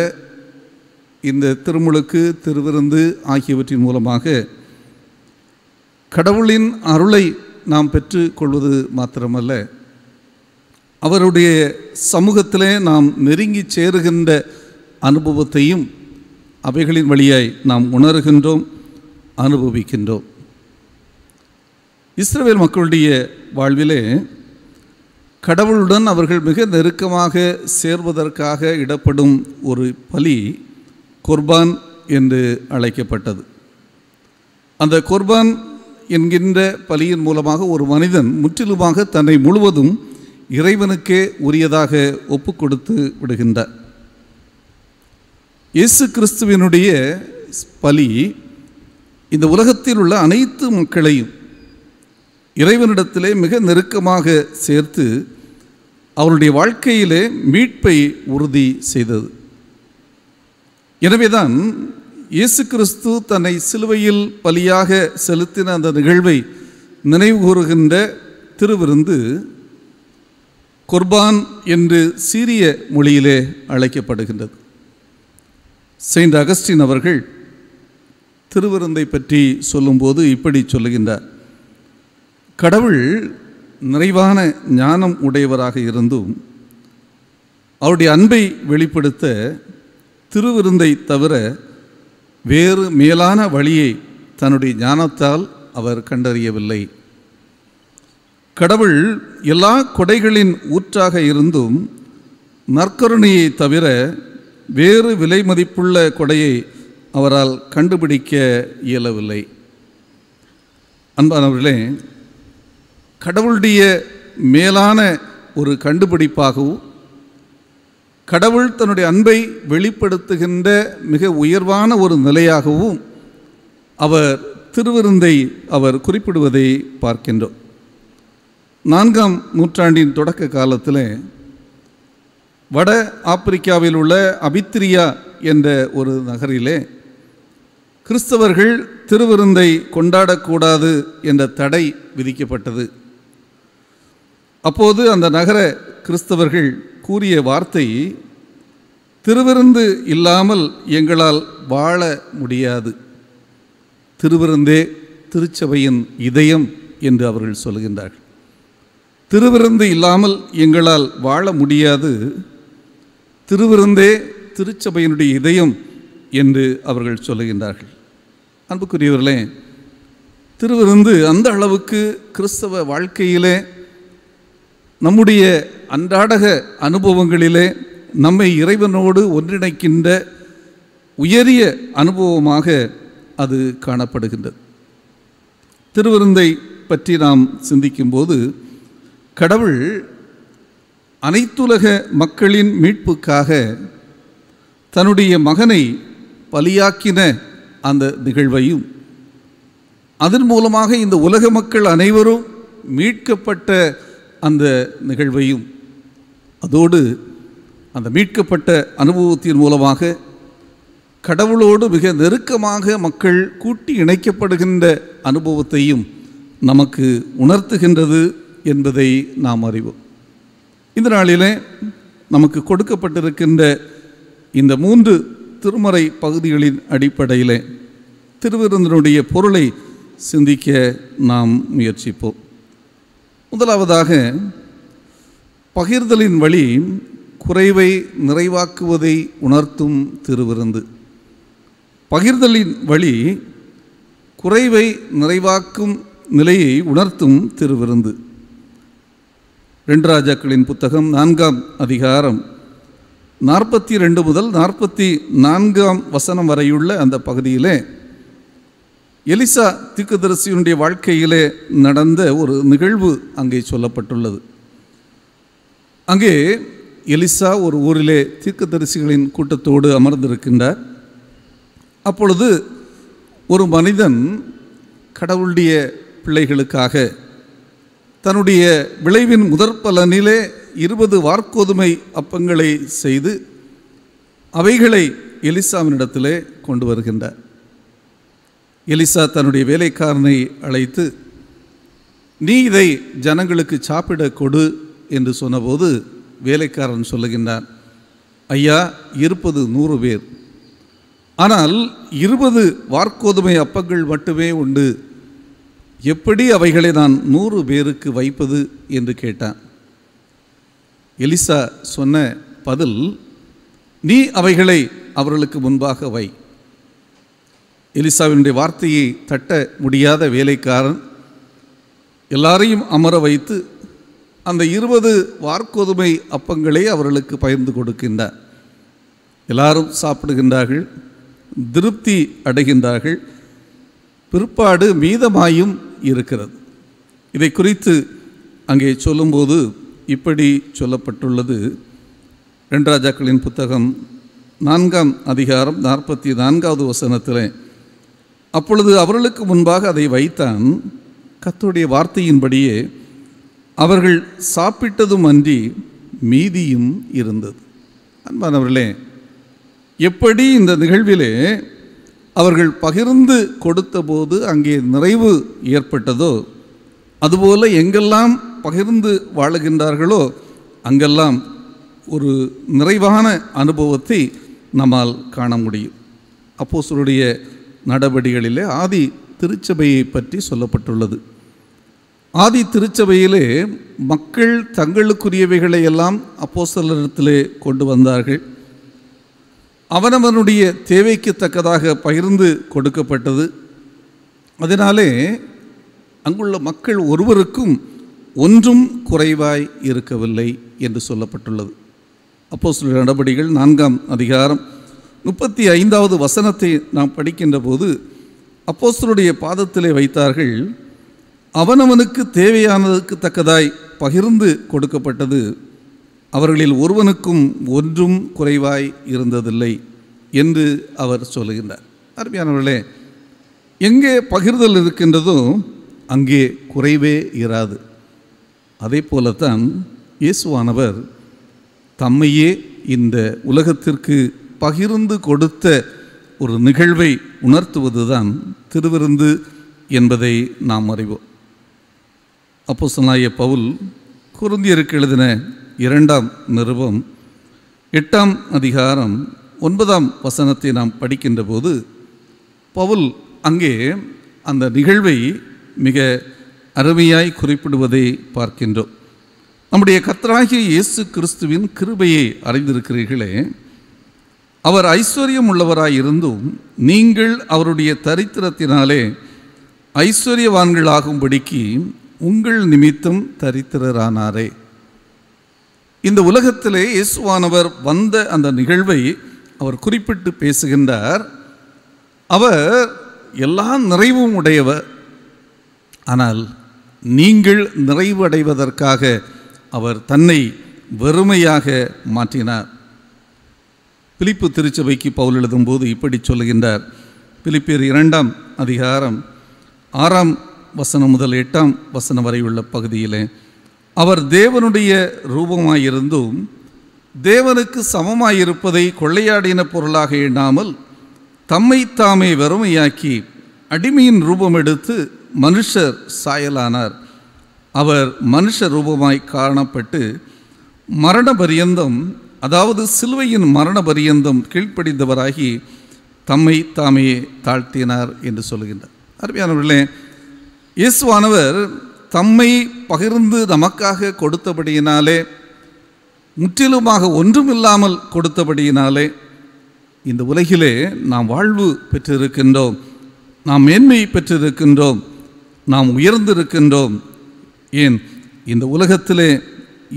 இந்த திருமுழுக்கு திருவிருந்து ஆகியவற்றின் மூலமாக கடவுளின் அருளை நாம் பெற்று கொள்வது மாத்திரமல்ல அவருடைய சமூகத்திலே நாம் நெருங்கி சேருகின்ற அனுபவத்தையும் அவைகளின் வழியாய் நாம் உணர்கின்றோம் அனுபவிக்கின்றோம் இஸ்ரேல் மக்களுடைய வாழ்விலே கடவுளுடன் அவர்கள் மிக நெருக்கமாக சேர்வதற்காக இடப்படும் ஒரு பலி குர்பான் என்று அழைக்கப்பட்டது அந்த குர்பான் என்கின்ற பலியின் மூலமாக ஒரு மனிதன் முற்றிலுமாக தன்னை முழுவதும் இறைவனுக்கே உரியதாக ஒப்பு கொடுத்து விடுகின்றார் இயேசு கிறிஸ்துவினுடைய பலி இந்த உலகத்தில் உள்ள அனைத்து மக்களையும் இறைவனிடத்திலே மிக நெருக்கமாக சேர்த்து அவருடைய வாழ்க்கையிலே மீட்பை உறுதி செய்தது எனவேதான் இயேசு கிறிஸ்து தன்னை சிலுவையில் பலியாக செலுத்தின அந்த நிகழ்வை நினைவு கூறுகின்ற திருவிருந்து குர்பான் என்று சீரிய மொழியிலே அழைக்கப்படுகின்றது செயின்ட் அகஸ்டின் அவர்கள் திருவிருந்தை பற்றி சொல்லும்போது இப்படி சொல்லுகின்றார் கடவுள் நிறைவான ஞானம் உடையவராக இருந்தும் அவருடைய அன்பை வெளிப்படுத்த திருவிருந்தை தவிர வேறு மேலான வழியை தன்னுடைய ஞானத்தால் அவர் கண்டறியவில்லை கடவுள் எல்லா கொடைகளின் ஊற்றாக இருந்தும் நற்கருணையை தவிர வேறு விலை மதிப்புள்ள கொடையை அவரால் கண்டுபிடிக்க இயலவில்லை அன்பானவர்களே கடவுளுடைய மேலான ஒரு கண்டுபிடிப்பாகவும் கடவுள் தன்னுடைய அன்பை வெளிப்படுத்துகின்ற மிக உயர்வான ஒரு நிலையாகவும் அவர் திருவிருந்தை அவர் குறிப்பிடுவதை பார்க்கின்றோம் நான்காம் நூற்றாண்டின் தொடக்க காலத்தில் வட ஆப்பிரிக்காவில் உள்ள அபித்திரியா என்ற ஒரு நகரிலே கிறிஸ்தவர்கள் திருவிருந்தை கொண்டாடக்கூடாது என்ற தடை விதிக்கப்பட்டது அப்போது அந்த நகர கிறிஸ்தவர்கள் கூறிய வார்த்தை திருவிருந்து இல்லாமல் எங்களால் வாழ முடியாது திருவிருந்தே திருச்சபையின் இதயம் என்று அவர்கள் சொல்கின்றார்கள் திருவிருந்து இல்லாமல் எங்களால் வாழ முடியாது திருவிருந்தே திருச்சபையினுடைய இதயம் என்று அவர்கள் சொல்லுகின்றார்கள் அன்புக்குரியவர்களே திருவிருந்து அந்த அளவுக்கு கிறிஸ்தவ வாழ்க்கையிலே நம்முடைய அன்றாடக அனுபவங்களிலே நம்மை இறைவனோடு ஒன்றிணைக்கின்ற உயரிய அனுபவமாக அது காணப்படுகின்றது திருவிருந்தை பற்றி நாம் சிந்திக்கும்போது கடவுள் அனைத்துலக மக்களின் மீட்புக்காக தன்னுடைய மகனை பலியாக்கின அந்த நிகழ்வையும் அதன் மூலமாக இந்த உலக மக்கள் அனைவரும் மீட்கப்பட்ட அந்த நிகழ்வையும் அதோடு அந்த மீட்கப்பட்ட அனுபவத்தின் மூலமாக கடவுளோடு மிக நெருக்கமாக மக்கள் கூட்டி இணைக்கப்படுகின்ற அனுபவத்தையும் நமக்கு உணர்த்துகின்றது என்பதை நாம் அறிவோம் இந்த நாளிலே நமக்கு கொடுக்கப்பட்டிருக்கின்ற இந்த மூன்று திருமறை பகுதிகளின் அடிப்படையில் திருவிருந்தனுடைய பொருளை சிந்திக்க நாம் முயற்சிப்போம் முதலாவதாக பகிர்தலின் வழி குறைவை நிறைவாக்குவதை உணர்த்தும் திருவிருந்து பகிர்தலின் வழி குறைவை நிறைவாக்கும் நிலையை உணர்த்தும் திருவிருந்து ரெண்டு ராஜாக்களின் புத்தகம் நான்காம் அதிகாரம் நாற்பத்தி ரெண்டு முதல் நாற்பத்தி நான்காம் வசனம் வரையுள்ள அந்த பகுதியிலே எலிசா தீக்குதரிசியினுடைய வாழ்க்கையிலே நடந்த ஒரு நிகழ்வு அங்கே சொல்லப்பட்டுள்ளது அங்கே எலிசா ஒரு ஊரிலே தீர்க்கதரிசிகளின் கூட்டத்தோடு அமர்ந்திருக்கின்றார் அப்பொழுது ஒரு மனிதன் கடவுளுடைய பிள்ளைகளுக்காக தன்னுடைய விளைவின் முதற் பலனிலே இருபது வார்க்கோதுமை அப்பங்களை செய்து அவைகளை எலிசாவினிடத்திலே கொண்டு வருகின்றார் எலிசா தன்னுடைய வேலைக்காரனை அழைத்து நீ இதை ஜனங்களுக்கு சாப்பிட கொடு என்று சொன்னபோது வேலைக்காரன் சொல்லுகின்றான் ஐயா இருப்பது நூறு பேர் ஆனால் இருபது வார்க்கோதுமை அப்பங்கள் மட்டுமே உண்டு எப்படி அவைகளை நான் நூறு பேருக்கு வைப்பது என்று கேட்டான் எலிசா சொன்ன பதில் நீ அவைகளை அவர்களுக்கு முன்பாக வை எலிசாவினுடைய வார்த்தையை தட்ட முடியாத வேலைக்காரன் எல்லாரையும் அமர வைத்து அந்த இருபது வார்க்கோதுமை அப்பங்களை அவர்களுக்கு பகிர்ந்து கொடுக்கின்றார் எல்லாரும் சாப்பிடுகின்றார்கள் திருப்தி அடைகின்றார்கள் பிற்பாடு மீதமாயும் இருக்கிறது இதை குறித்து அங்கே சொல்லும்போது இப்படி சொல்லப்பட்டுள்ளது ரெண்டு ராஜாக்களின் புத்தகம் நான்காம் அதிகாரம் நாற்பத்தி நான்காவது வசனத்தில் அப்பொழுது அவர்களுக்கு முன்பாக அதை வைத்தான் கத்துடைய வார்த்தையின்படியே அவர்கள் சாப்பிட்டதும் அன்றி மீதியும் இருந்தது அன்பானவர்களே எப்படி இந்த நிகழ்விலே அவர்கள் பகிர்ந்து கொடுத்தபோது அங்கே நிறைவு ஏற்பட்டதோ அதுபோல எங்கெல்லாம் பகிர்ந்து வாழுகின்றார்களோ அங்கெல்லாம் ஒரு நிறைவான அனுபவத்தை நம்மால் காண முடியும் சொல்லுடைய நடவடிகளிலே ஆதி திருச்சபையை பற்றி சொல்லப்பட்டுள்ளது ஆதி திருச்சபையிலே மக்கள் தங்களுக்குரியவைகளை எல்லாம் அப்போசலத்திலே கொண்டு வந்தார்கள் அவனவனுடைய தேவைக்கு தக்கதாக பகிர்ந்து கொடுக்கப்பட்டது அதனாலே அங்குள்ள மக்கள் ஒருவருக்கும் ஒன்றும் குறைவாய் இருக்கவில்லை என்று சொல்லப்பட்டுள்ளது அப்போ சில நடவடிக்கைகள் நான்காம் அதிகாரம் முப்பத்தி ஐந்தாவது வசனத்தை நாம் படிக்கின்ற போது அப்போஸ்தருடைய பாதத்திலே வைத்தார்கள் அவனவனுக்கு தேவையானதுக்கு தக்கதாய் பகிர்ந்து கொடுக்கப்பட்டது அவர்களில் ஒருவனுக்கும் ஒன்றும் குறைவாய் இருந்ததில்லை என்று அவர் சொல்லுகின்றார் அருமையானவர்களே எங்கே பகிர்தல் இருக்கின்றதோ அங்கே குறைவே இராது அதே போலத்தான் இயேசுவானவர் தம்மையே இந்த உலகத்திற்கு பகிர்ந்து கொடுத்த ஒரு நிகழ்வை உணர்த்துவதுதான் திருவிருந்து என்பதை நாம் அறிவோம் அப்போ சொன்னாய பவுல் குருந்தியருக்கு எழுதின இரண்டாம் நிருபம் எட்டாம் அதிகாரம் ஒன்பதாம் வசனத்தை நாம் படிக்கின்ற போது பவுல் அங்கே அந்த நிகழ்வை மிக அருமையாய் குறிப்பிடுவதை பார்க்கின்றோம் நம்முடைய கத்தராகிய இயேசு கிறிஸ்துவின் கிருபையை அறிந்திருக்கிறீர்களே அவர் ஐஸ்வர்யம் உள்ளவராயிருந்தும் நீங்கள் அவருடைய தரித்திரத்தினாலே ஐஸ்வர்யவான்களாகும்படிக்கு உங்கள் நிமித்தம் தரித்திரரானாரே இந்த உலகத்திலே இயேசுவானவர் வந்த அந்த நிகழ்வை அவர் குறிப்பிட்டு பேசுகின்றார் அவர் எல்லா நிறைவும் உடையவர் ஆனால் நீங்கள் நிறைவடைவதற்காக அவர் தன்னை வெறுமையாக மாற்றினார் பிலிப்பு திருச்சபைக்கு பவுல் எழுதும்போது இப்படி சொல்லுகின்றார் பிலிப்பியர் இரண்டாம் அதிகாரம் ஆறாம் வசனம் முதல் எட்டாம் வசனம் வரை உள்ள பகுதியிலே அவர் தேவனுடைய ரூபமாயிருந்தும் தேவனுக்கு சமமாயிருப்பதை கொள்ளையாடின பொருளாக எண்ணாமல் தம்மை தாமே வறுமையாக்கி அடிமையின் ரூபம் எடுத்து மனுஷர் சாயலானார் அவர் மனுஷ ரூபமாய் காணப்பட்டு மரண பரியந்தம் அதாவது சிலுவையின் மரண பரியந்தம் கீழ்ப்படிந்தவராகி தம்மை தாமே தாழ்த்தினார் என்று சொல்லுகின்றார் அருமையானவர்களே இயேசுவானவர் தம்மை பகிர்ந்து நமக்காக கொடுத்தபடியினாலே முற்றிலுமாக ஒன்றுமில்லாமல் கொடுத்தபடியினாலே இந்த உலகிலே நாம் வாழ்வு பெற்றிருக்கின்றோம் நாம் மேன்மை பெற்றிருக்கின்றோம் நாம் உயர்ந்திருக்கின்றோம் ஏன் இந்த உலகத்திலே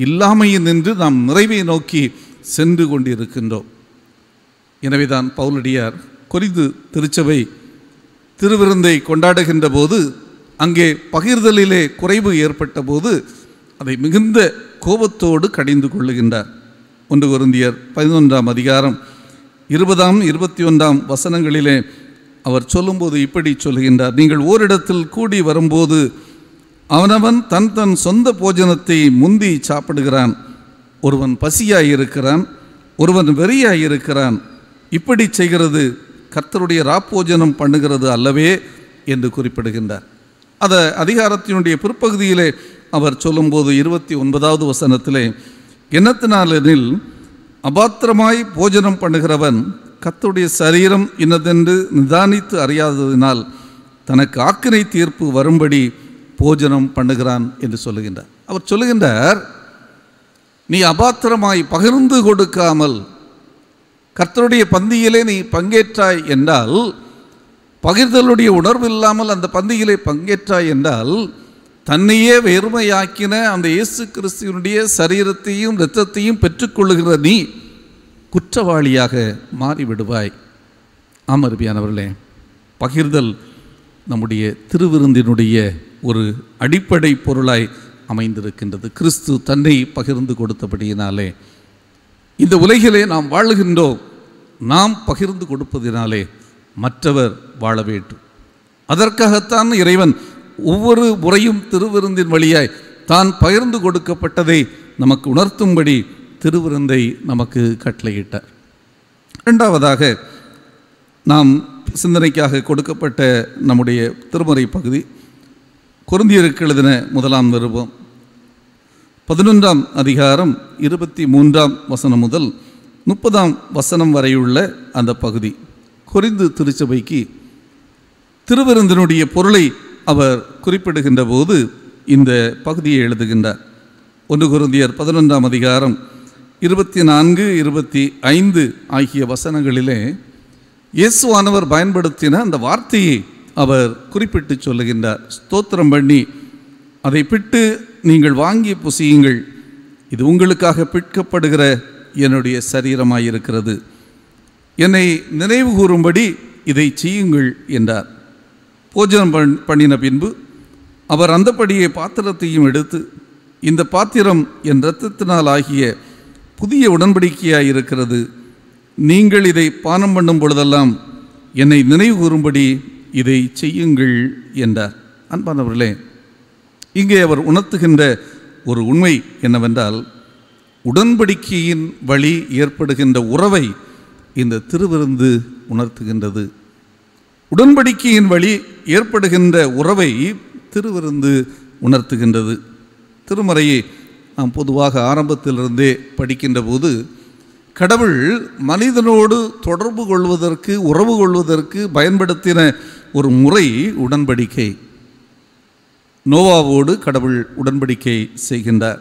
இல்லாமையின் நின்று நாம் நிறைவை நோக்கி சென்று கொண்டிருக்கின்றோம் எனவேதான் பவுலடியார் கொரிந்து திருச்சபை திருவிருந்தை கொண்டாடுகின்ற போது அங்கே பகிர்தலிலே குறைவு ஏற்பட்ட போது அதை மிகுந்த கோபத்தோடு கடிந்து கொள்ளுகின்றார் ஒன்று குருந்தியர் பதினொன்றாம் அதிகாரம் இருபதாம் இருபத்தி ஒன்றாம் வசனங்களிலே அவர் சொல்லும்போது இப்படி சொல்கின்றார் நீங்கள் ஓரிடத்தில் கூடி வரும்போது அவனவன் தன் தன் சொந்த போஜனத்தை முந்தி சாப்பிடுகிறான் ஒருவன் பசியாக இருக்கிறான் ஒருவன் வெறியாக இருக்கிறான் இப்படி செய்கிறது கர்த்தருடைய ராப்போஜனம் பண்ணுகிறது அல்லவே என்று குறிப்பிடுகின்றார் அதை அதிகாரத்தினுடைய பிற்பகுதியிலே அவர் சொல்லும்போது இருபத்தி ஒன்பதாவது வசனத்திலே என்னத்தினாலெனில் அபாத்திரமாய் போஜனம் பண்ணுகிறவன் கத்துடைய சரீரம் இன்னதென்று நிதானித்து அறியாததினால் தனக்கு ஆக்கினை தீர்ப்பு வரும்படி போஜனம் பண்ணுகிறான் என்று சொல்லுகின்றார் அவர் சொல்லுகின்றார் நீ அபாத்திரமாய் பகிர்ந்து கொடுக்காமல் கர்த்தருடைய பந்தியிலே நீ பங்கேற்றாய் என்றால் பகிர்தலுடைய உணர்வு இல்லாமல் அந்த பந்தியிலே பங்கேற்றாய் என்றால் தன்னையே வெறுமையாக்கின அந்த இயேசு கிறிஸ்துவனுடைய சரீரத்தையும் இரத்தத்தையும் பெற்றுக்கொள்ளுகிற நீ குற்றவாளியாக மாறிவிடுவாய் ஆமருபியானவர்களே பகிர்தல் நம்முடைய திருவிருந்தினுடைய ஒரு அடிப்படை பொருளாய் அமைந்திருக்கின்றது கிறிஸ்து தன்னை பகிர்ந்து கொடுத்தபடியினாலே இந்த உலகிலே நாம் வாழுகின்றோம் நாம் பகிர்ந்து கொடுப்பதினாலே மற்றவர் வாழ வேண்டும் அதற்காகத்தான் இறைவன் ஒவ்வொரு முறையும் திருவிருந்தின் வழியாய் தான் பகிர்ந்து கொடுக்கப்பட்டதை நமக்கு உணர்த்தும்படி திருவிருந்தை நமக்கு கட்டளையிட்டார் இரண்டாவதாக நாம் சிந்தனைக்காக கொடுக்கப்பட்ட நம்முடைய திருமுறை பகுதி குருந்தியருக்கு எழுதின முதலாம் நிருபம் பதினொன்றாம் அதிகாரம் இருபத்தி மூன்றாம் வசனம் முதல் முப்பதாம் வசனம் வரையுள்ள அந்த பகுதி குறிந்து திருச்சபைக்கு திருவிருந்தினுடைய பொருளை அவர் குறிப்பிடுகின்ற போது இந்த பகுதியை எழுதுகின்றார் ஒன்று குருந்தியர் பதினொன்றாம் அதிகாரம் இருபத்தி நான்கு இருபத்தி ஐந்து ஆகிய வசனங்களிலே இயேசுவானவர் பயன்படுத்தின அந்த வார்த்தையை அவர் குறிப்பிட்டு சொல்லுகின்றார் ஸ்தோத்திரம் பண்ணி அதை பிட்டு நீங்கள் வாங்கி புசியுங்கள் இது உங்களுக்காக பிற்கப்படுகிற என்னுடைய சரீரமாயிருக்கிறது என்னை நினைவு கூறும்படி இதை செய்யுங்கள் என்றார் போஜனம் பண் பண்ணின பின்பு அவர் அந்தப்படியே பாத்திரத்தையும் எடுத்து இந்த பாத்திரம் என் இரத்தத்தினால் ஆகிய புதிய உடன்படிக்கையாக இருக்கிறது நீங்கள் இதை பானம் பண்ணும் பொழுதெல்லாம் என்னை நினைவு கூறும்படி இதை செய்யுங்கள் என்றார் அன்பானவர்களே இங்கே அவர் உணர்த்துகின்ற ஒரு உண்மை என்னவென்றால் உடன்படிக்கையின் வழி ஏற்படுகின்ற உறவை இந்த திருவிருந்து உணர்த்துகின்றது உடன்படிக்கையின் வழி ஏற்படுகின்ற உறவை திருவிருந்து உணர்த்துகின்றது திருமறையை நாம் பொதுவாக ஆரம்பத்திலிருந்தே படிக்கின்ற போது கடவுள் மனிதனோடு தொடர்பு கொள்வதற்கு உறவு கொள்வதற்கு பயன்படுத்தின ஒரு முறை உடன்படிக்கை நோவாவோடு கடவுள் உடன்படிக்கை செய்கின்றார்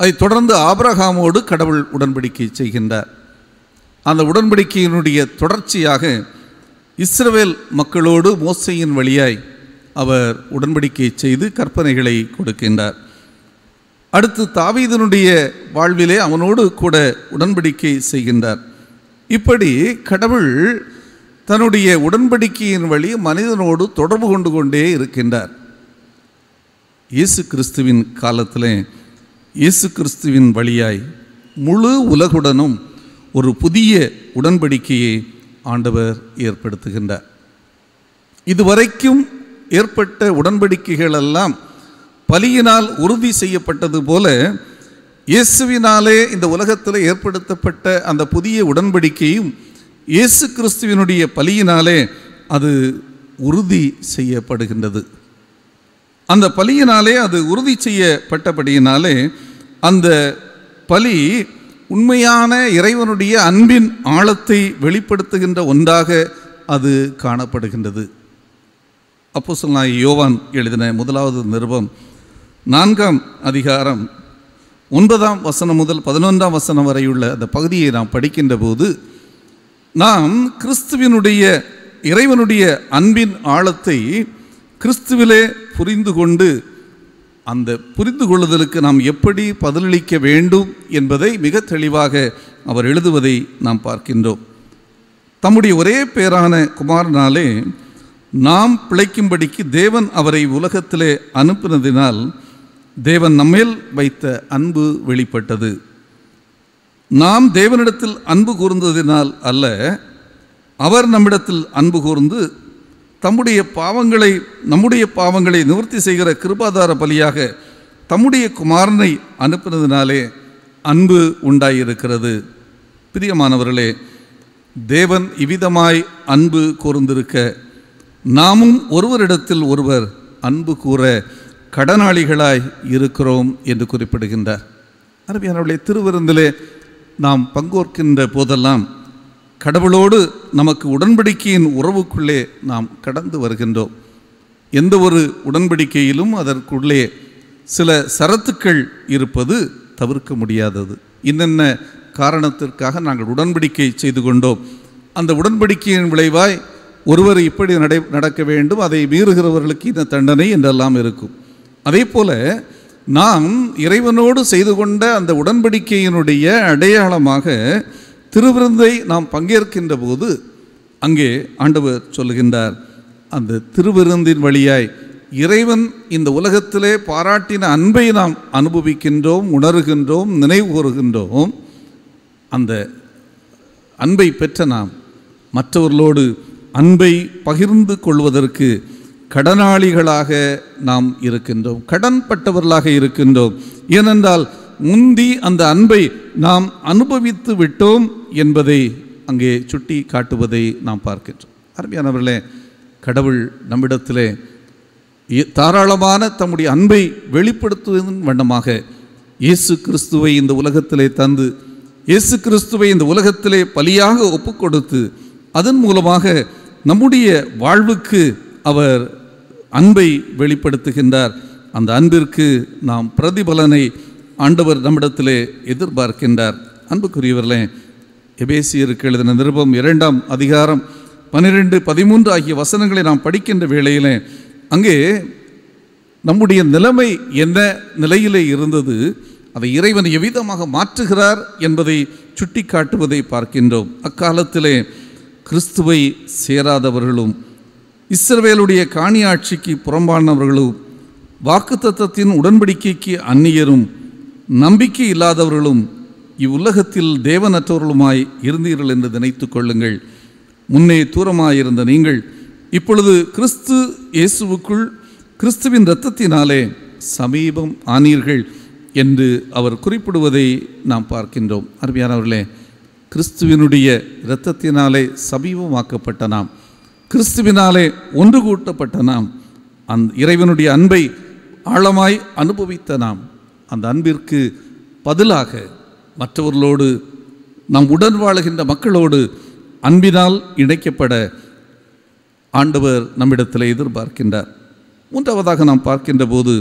அதை தொடர்ந்து ஆபரகாமோடு கடவுள் உடன்படிக்கை செய்கின்றார் அந்த உடன்படிக்கையினுடைய தொடர்ச்சியாக இஸ்ரவேல் மக்களோடு மோசையின் வழியாய் அவர் உடன்படிக்கை செய்து கற்பனைகளை கொடுக்கின்றார் அடுத்து தாவீதனுடைய வாழ்விலே அவனோடு கூட உடன்படிக்கை செய்கின்றார் இப்படி கடவுள் தன்னுடைய உடன்படிக்கையின் வழி மனிதனோடு தொடர்பு கொண்டு கொண்டே இருக்கின்றார் இயேசு கிறிஸ்துவின் காலத்தில் இயேசு கிறிஸ்துவின் வழியாய் முழு உலகுடனும் ஒரு புதிய உடன்படிக்கையை ஆண்டவர் ஏற்படுத்துகின்றார் இதுவரைக்கும் ஏற்பட்ட உடன்படிக்கைகளெல்லாம் பலியினால் உறுதி செய்யப்பட்டது போல இயேசுவினாலே இந்த உலகத்தில் ஏற்படுத்தப்பட்ட அந்த புதிய உடன்படிக்கையும் இயேசு கிறிஸ்துவினுடைய பலியினாலே அது உறுதி செய்யப்படுகின்றது அந்த பலியினாலே அது உறுதி செய்யப்பட்டபடியினாலே அந்த பலி உண்மையான இறைவனுடைய அன்பின் ஆழத்தை வெளிப்படுத்துகின்ற ஒன்றாக அது காணப்படுகின்றது அப்போ சொல்லாய் யோவான் எழுதின முதலாவது நிருபம் நான்காம் அதிகாரம் ஒன்பதாம் வசனம் முதல் பதினொன்றாம் வசனம் வரையுள்ள அந்த பகுதியை நாம் படிக்கின்ற போது நாம் கிறிஸ்துவினுடைய இறைவனுடைய அன்பின் ஆழத்தை கிறிஸ்துவிலே புரிந்து கொண்டு அந்த புரிந்து கொள்ளுதலுக்கு நாம் எப்படி பதிலளிக்க வேண்டும் என்பதை மிக தெளிவாக அவர் எழுதுவதை நாம் பார்க்கின்றோம் தம்முடைய ஒரே பேரான குமாரனாலே நாம் பிழைக்கும்படிக்கு தேவன் அவரை உலகத்திலே அனுப்பினதினால் தேவன் நம்மேல் வைத்த அன்பு வெளிப்பட்டது நாம் தேவனிடத்தில் அன்பு கூர்ந்ததினால் அல்ல அவர் நம்மிடத்தில் அன்பு கூர்ந்து தம்முடைய பாவங்களை நம்முடைய பாவங்களை நிவர்த்தி செய்கிற கிருபாதார பலியாக தம்முடைய குமாரனை அனுப்பினதினாலே அன்பு உண்டாயிருக்கிறது பிரியமானவர்களே தேவன் இவ்விதமாய் அன்பு கூர்ந்திருக்க நாமும் ஒருவரிடத்தில் ஒருவர் அன்பு கூற கடனாளிகளாய் இருக்கிறோம் என்று குறிப்பிடுகின்றார் அருமையானவர்களே திருவிருந்திலே நாம் பங்கோற்கின்ற போதெல்லாம் கடவுளோடு நமக்கு உடன்படிக்கையின் உறவுக்குள்ளே நாம் கடந்து வருகின்றோம் எந்த ஒரு உடன்படிக்கையிலும் அதற்குள்ளே சில சரத்துக்கள் இருப்பது தவிர்க்க முடியாதது இன்னென்ன காரணத்திற்காக நாங்கள் உடன்படிக்கை செய்து கொண்டோம் அந்த உடன்படிக்கையின் விளைவாய் ஒருவர் இப்படி நடை நடக்க வேண்டும் அதை மீறுகிறவர்களுக்கு இந்த தண்டனை என்றெல்லாம் இருக்கும் அதே போல் நாம் இறைவனோடு செய்து கொண்ட அந்த உடன்படிக்கையினுடைய அடையாளமாக திருவிருந்தை நாம் பங்கேற்கின்ற போது அங்கே ஆண்டவர் சொல்லுகின்றார் அந்த திருவிருந்தின் வழியாய் இறைவன் இந்த உலகத்திலே பாராட்டின அன்பை நாம் அனுபவிக்கின்றோம் உணர்கின்றோம் நினைவு கூறுகின்றோம் அந்த அன்பை பெற்ற நாம் மற்றவர்களோடு அன்பை பகிர்ந்து கொள்வதற்கு கடனாளிகளாக நாம் இருக்கின்றோம் கடன்பட்டவர்களாக இருக்கின்றோம் ஏனென்றால் முந்தி அந்த அன்பை நாம் அனுபவித்து விட்டோம் என்பதை அங்கே சுட்டி காட்டுவதை நாம் பார்க்கின்றோம் அருமையானவர்களே கடவுள் நம்மிடத்திலே தாராளமான தம்முடைய அன்பை வெளிப்படுத்துவதன் வண்ணமாக இயேசு கிறிஸ்துவை இந்த உலகத்திலே தந்து இயேசு கிறிஸ்துவை இந்த உலகத்திலே பலியாக ஒப்புக்கொடுத்து அதன் மூலமாக நம்முடைய வாழ்வுக்கு அவர் அன்பை வெளிப்படுத்துகின்றார் அந்த அன்பிற்கு நாம் பிரதிபலனை ஆண்டவர் நம்மிடத்திலே எதிர்பார்க்கின்றார் அன்புக்குரியவர்களே எபேசியருக்கு எழுதின நிருபம் இரண்டாம் அதிகாரம் பன்னிரெண்டு பதிமூன்று ஆகிய வசனங்களை நாம் படிக்கின்ற வேளையிலே அங்கே நம்முடைய நிலைமை என்ன நிலையிலே இருந்தது அதை இறைவன் எவ்விதமாக மாற்றுகிறார் என்பதை சுட்டி காட்டுவதை பார்க்கின்றோம் அக்காலத்திலே கிறிஸ்துவை சேராதவர்களும் இஸ்ரவேலுடைய ஆட்சிக்கு புறம்பானவர்களும் வாக்குத்தத்தத்தின் உடன்படிக்கைக்கு அந்நியரும் நம்பிக்கை இல்லாதவர்களும் இவ்வுலகத்தில் தேவனற்றவர்களுமாய் இருந்தீர்கள் என்று நினைத்து கொள்ளுங்கள் முன்னே தூரமாயிருந்த நீங்கள் இப்பொழுது கிறிஸ்து இயேசுவுக்குள் கிறிஸ்துவின் இரத்தத்தினாலே சமீபம் ஆனீர்கள் என்று அவர் குறிப்பிடுவதை நாம் பார்க்கின்றோம் அருமையானவர்களே கிறிஸ்துவினுடைய இரத்தத்தினாலே சமீபமாக்கப்பட்ட நாம் கிறிஸ்துவினாலே ஒன்று கூட்டப்பட்ட நாம் அந்த இறைவனுடைய அன்பை ஆழமாய் அனுபவித்த நாம் அந்த அன்பிற்கு பதிலாக மற்றவர்களோடு நாம் உடன் வாழுகின்ற மக்களோடு அன்பினால் இணைக்கப்பட ஆண்டவர் நம்மிடத்தில் எதிர்பார்க்கின்றார் மூன்றாவதாக நாம் பார்க்கின்ற போது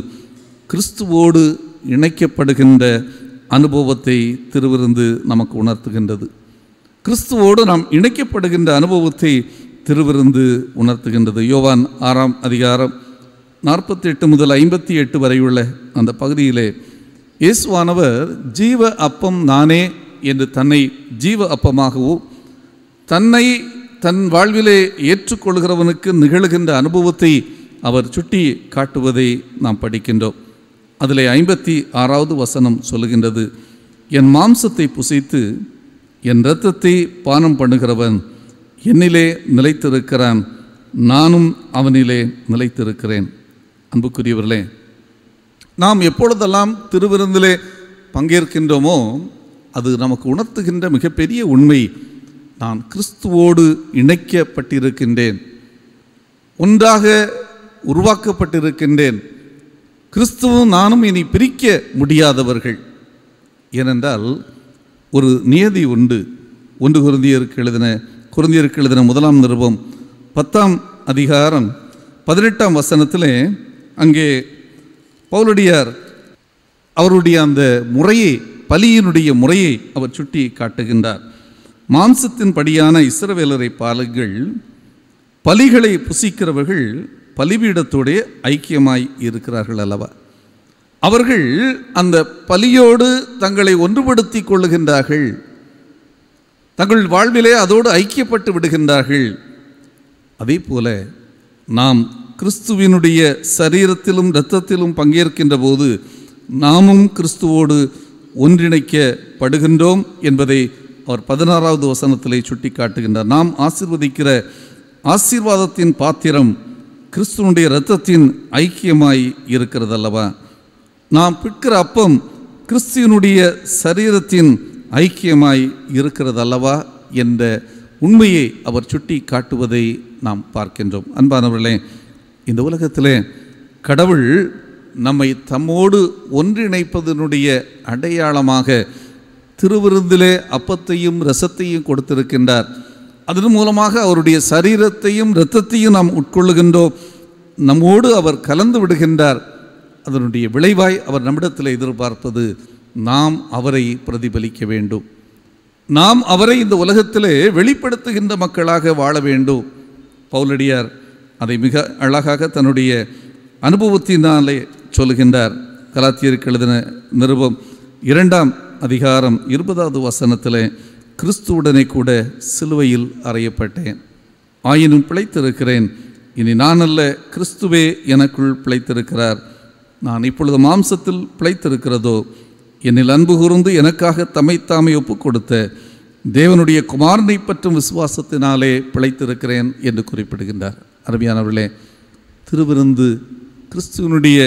கிறிஸ்துவோடு இணைக்கப்படுகின்ற அனுபவத்தை திருவிருந்து நமக்கு உணர்த்துகின்றது கிறிஸ்துவோடு நாம் இணைக்கப்படுகின்ற அனுபவத்தை திருவிருந்து உணர்த்துகின்றது யோவான் ஆறாம் அதிகாரம் நாற்பத்தி எட்டு முதல் ஐம்பத்தி எட்டு வரையுள்ள அந்த பகுதியிலே இயேசுவானவர் ஜீவ அப்பம் நானே என்று தன்னை ஜீவ அப்பமாகவும் தன்னை தன் வாழ்விலே ஏற்றுக்கொள்கிறவனுக்கு நிகழுகின்ற அனுபவத்தை அவர் சுட்டி காட்டுவதை நாம் படிக்கின்றோம் அதில் ஐம்பத்தி ஆறாவது வசனம் சொல்லுகின்றது என் மாம்சத்தை புசித்து என் இரத்தத்தை பானம் பண்ணுகிறவன் என்னிலே நிலைத்திருக்கிறான் நானும் அவனிலே நிலைத்திருக்கிறேன் அன்புக்குரியவர்களே நாம் எப்பொழுதெல்லாம் திருவிருந்திலே பங்கேற்கின்றோமோ அது நமக்கு உணர்த்துகின்ற மிகப்பெரிய உண்மை நான் கிறிஸ்துவோடு இணைக்கப்பட்டிருக்கின்றேன் ஒன்றாக உருவாக்கப்பட்டிருக்கின்றேன் கிறிஸ்துவும் நானும் இனி பிரிக்க முடியாதவர்கள் ஏனென்றால் ஒரு நியதி உண்டு ஒன்று குருந்தியருக்கு எழுதின குருந்தியருக்கு எழுதின முதலாம் நிருபம் பத்தாம் அதிகாரம் பதினெட்டாம் வசனத்திலே அங்கே பவுலடியார் அவருடைய அந்த முறையை பலியினுடைய முறையை அவர் சுட்டி காட்டுகின்றார் மாம்சத்தின் படியான இஸ்ரவேலரை பாலுங்கள் பலிகளை புசிக்கிறவர்கள் பலிபீடத்தோடே ஐக்கியமாய் இருக்கிறார்கள் அல்லவா அவர்கள் அந்த பலியோடு தங்களை ஒன்றுபடுத்தி கொள்ளுகின்றார்கள் தங்கள் வாழ்விலே அதோடு ஐக்கியப்பட்டு விடுகின்றார்கள் அதே போல நாம் கிறிஸ்துவினுடைய சரீரத்திலும் இரத்தத்திலும் பங்கேற்கின்ற போது நாமும் கிறிஸ்துவோடு ஒன்றிணைக்கப்படுகின்றோம் என்பதை அவர் பதினாறாவது வசனத்திலே சுட்டி காட்டுகின்றார் நாம் ஆசிர்வதிக்கிற ஆசீர்வாதத்தின் பாத்திரம் கிறிஸ்துவனுடைய இரத்தத்தின் ஐக்கியமாய் இருக்கிறது அல்லவா நாம் பிற்கிற அப்பம் கிறிஸ்துவனுடைய சரீரத்தின் ஐக்கியமாய் இருக்கிறது அல்லவா என்ற உண்மையை அவர் சுட்டி காட்டுவதை நாம் பார்க்கின்றோம் அன்பானவர்களே இந்த உலகத்திலே கடவுள் நம்மை தம்மோடு ஒன்றிணைப்பதனுடைய அடையாளமாக திருவிருந்திலே அப்பத்தையும் ரசத்தையும் கொடுத்திருக்கின்றார் அதன் மூலமாக அவருடைய சரீரத்தையும் இரத்தத்தையும் நாம் உட்கொள்ளுகின்றோம் நம்மோடு அவர் கலந்து விடுகின்றார் அதனுடைய விளைவாய் அவர் நம்மிடத்தில் எதிர்பார்ப்பது நாம் அவரை பிரதிபலிக்க வேண்டும் நாம் அவரை இந்த உலகத்திலே வெளிப்படுத்துகின்ற மக்களாக வாழ வேண்டும் பவுலடியார் அதை மிக அழகாக தன்னுடைய அனுபவத்தினாலே சொல்கின்றார் கலாத்தியருக்கு எழுதின நிருபம் இரண்டாம் அதிகாரம் இருபதாவது வசனத்தில் கிறிஸ்துவுடனே கூட சிலுவையில் அறையப்பட்டேன் ஆயினும் பிழைத்திருக்கிறேன் இனி நான் அல்ல கிறிஸ்துவே எனக்குள் பிழைத்திருக்கிறார் நான் இப்பொழுது மாம்சத்தில் பிழைத்திருக்கிறதோ என்னில் அன்பு கூர்ந்து எனக்காக தம்மைத்தாமை ஒப்பு கொடுத்த தேவனுடைய குமாரனை பற்றும் விசுவாசத்தினாலே பிழைத்திருக்கிறேன் என்று குறிப்பிடுகின்றார் அருமையானவர்களே திருவிருந்து கிறிஸ்துவனுடைய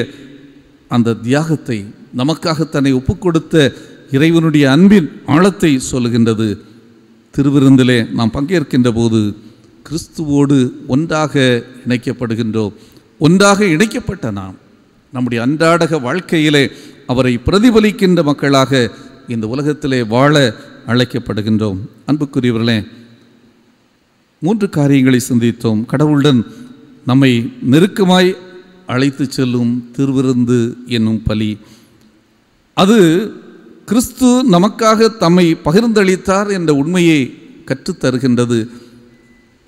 அந்த தியாகத்தை நமக்காக தன்னை ஒப்புக்கொடுத்த இறைவனுடைய அன்பின் ஆழத்தை சொல்கின்றது திருவிருந்திலே நாம் பங்கேற்கின்ற போது கிறிஸ்துவோடு ஒன்றாக இணைக்கப்படுகின்றோம் ஒன்றாக இணைக்கப்பட்ட நாம் நம்முடைய அன்றாடக வாழ்க்கையிலே அவரை பிரதிபலிக்கின்ற மக்களாக இந்த உலகத்திலே வாழ அழைக்கப்படுகின்றோம் அன்புக்குரியவர்களே மூன்று காரியங்களை சிந்தித்தோம் கடவுளுடன் நம்மை நெருக்கமாய் அழைத்து செல்லும் திருவிருந்து என்னும் பலி அது கிறிஸ்து நமக்காக தம்மை பகிர்ந்தளித்தார் என்ற உண்மையை கற்றுத்தருகின்றது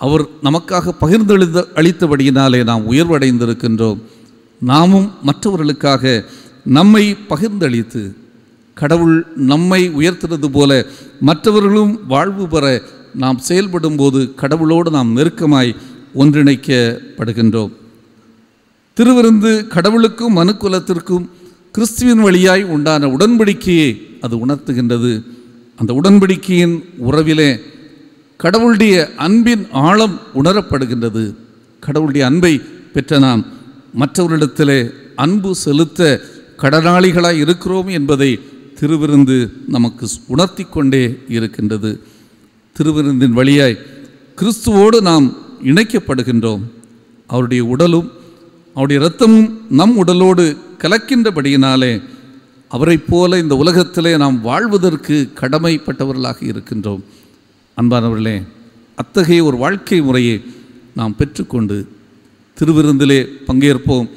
அவர் நமக்காக பகிர்ந்தளித்த அளித்தபடியினாலே நாம் உயர்வடைந்திருக்கின்றோம் நாமும் மற்றவர்களுக்காக நம்மை பகிர்ந்தளித்து கடவுள் நம்மை உயர்த்துறது போல மற்றவர்களும் வாழ்வு பெற நாம் செயல்படும் போது கடவுளோடு நாம் நெருக்கமாய் ஒன்றிணைக்கப்படுகின்றோம் திருவிருந்து கடவுளுக்கும் மனுக்குலத்திற்கும் கிறிஸ்துவின் வழியாய் உண்டான உடன்படிக்கையை அது உணர்த்துகின்றது அந்த உடன்படிக்கையின் உறவிலே கடவுளுடைய அன்பின் ஆழம் உணரப்படுகின்றது கடவுளுடைய அன்பை பெற்ற நாம் மற்றவர்களிடத்திலே அன்பு செலுத்த கடனாளிகளாய் இருக்கிறோம் என்பதை திருவிருந்து நமக்கு உணர்த்தி கொண்டே இருக்கின்றது திருவிருந்தின் வழியாய் கிறிஸ்துவோடு நாம் இணைக்கப்படுகின்றோம் அவருடைய உடலும் அவருடைய இரத்தமும் நம் உடலோடு கலக்கின்றபடியினாலே அவரை போல இந்த உலகத்திலே நாம் வாழ்வதற்கு கடமைப்பட்டவர்களாக இருக்கின்றோம் அன்பானவர்களே அத்தகைய ஒரு வாழ்க்கை முறையை நாம் பெற்றுக்கொண்டு திருவிருந்திலே பங்கேற்போம்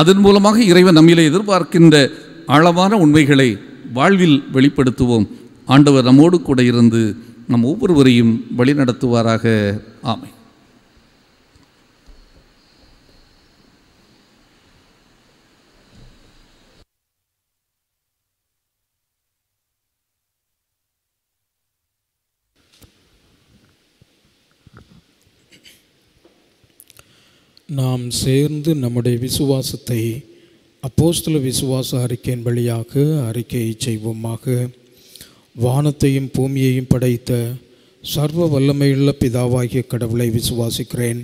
அதன் மூலமாக இறைவன் நம்மிலே எதிர்பார்க்கின்ற அளவான உண்மைகளை வாழ்வில் வெளிப்படுத்துவோம் ஆண்டவர் நம்மோடு கூட இருந்து நம் ஒவ்வொருவரையும் வழிநடத்துவாராக ஆமை நாம் சேர்ந்து நம்முடைய விசுவாசத்தை அப்போஸ்தல விசுவாச அறிக்கையின் வழியாக அறிக்கையை செய்வோமாக வானத்தையும் பூமியையும் படைத்த சர்வ வல்லமையுள்ள பிதாவாகிய கடவுளை விசுவாசிக்கிறேன்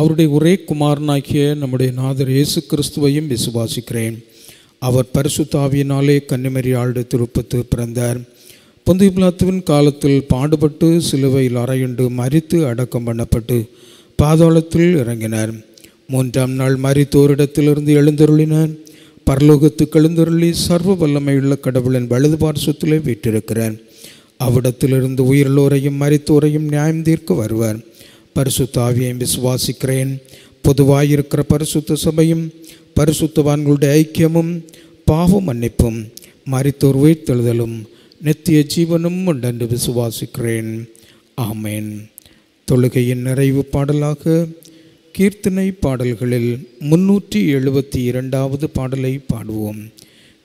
அவருடைய ஒரே குமாரனாகிய நம்முடைய நாதர் இயேசு கிறிஸ்துவையும் விசுவாசிக்கிறேன் அவர் பரிசுத்தாவியினாலே கன்னிமரியாளுடைய திருப்பத்து பிறந்தார் பொந்தி பிளாத்துவின் காலத்தில் பாடுபட்டு சிலுவையில் அறையுண்டு மறித்து அடக்கம் பண்ணப்பட்டு பாதாளத்தில் இறங்கினார் மூன்றாம் நாள் மறித்தோரிடத்திலிருந்து எழுந்தருளினார் பரலோகத்துக்கு எழுந்தருளி சர்வ வல்லமையுள்ள கடவுளின் வலது பார்சத்திலே வீட்டிருக்கிறார் அவ்விடத்திலிருந்து உயிரிழோரையும் மறித்தோரையும் நியாயம் தீர்க்க வருவார் பரிசுத்தாவியை விசுவாசிக்கிறேன் பொதுவாயிருக்கிற பரிசுத்த சபையும் பரிசுத்தவான்களுடைய ஐக்கியமும் பாவ மன்னிப்பும் மறித்தோர் உயிர்த்தெழுதலும் நித்திய ஜீவனும் உண்டென்று விசுவாசிக்கிறேன் ஆமேன் தொழுகையின் நிறைவு பாடலாக கீர்த்தனை பாடல்களில் முன்னூற்றி எழுபத்தி இரண்டாவது பாடலை பாடுவோம்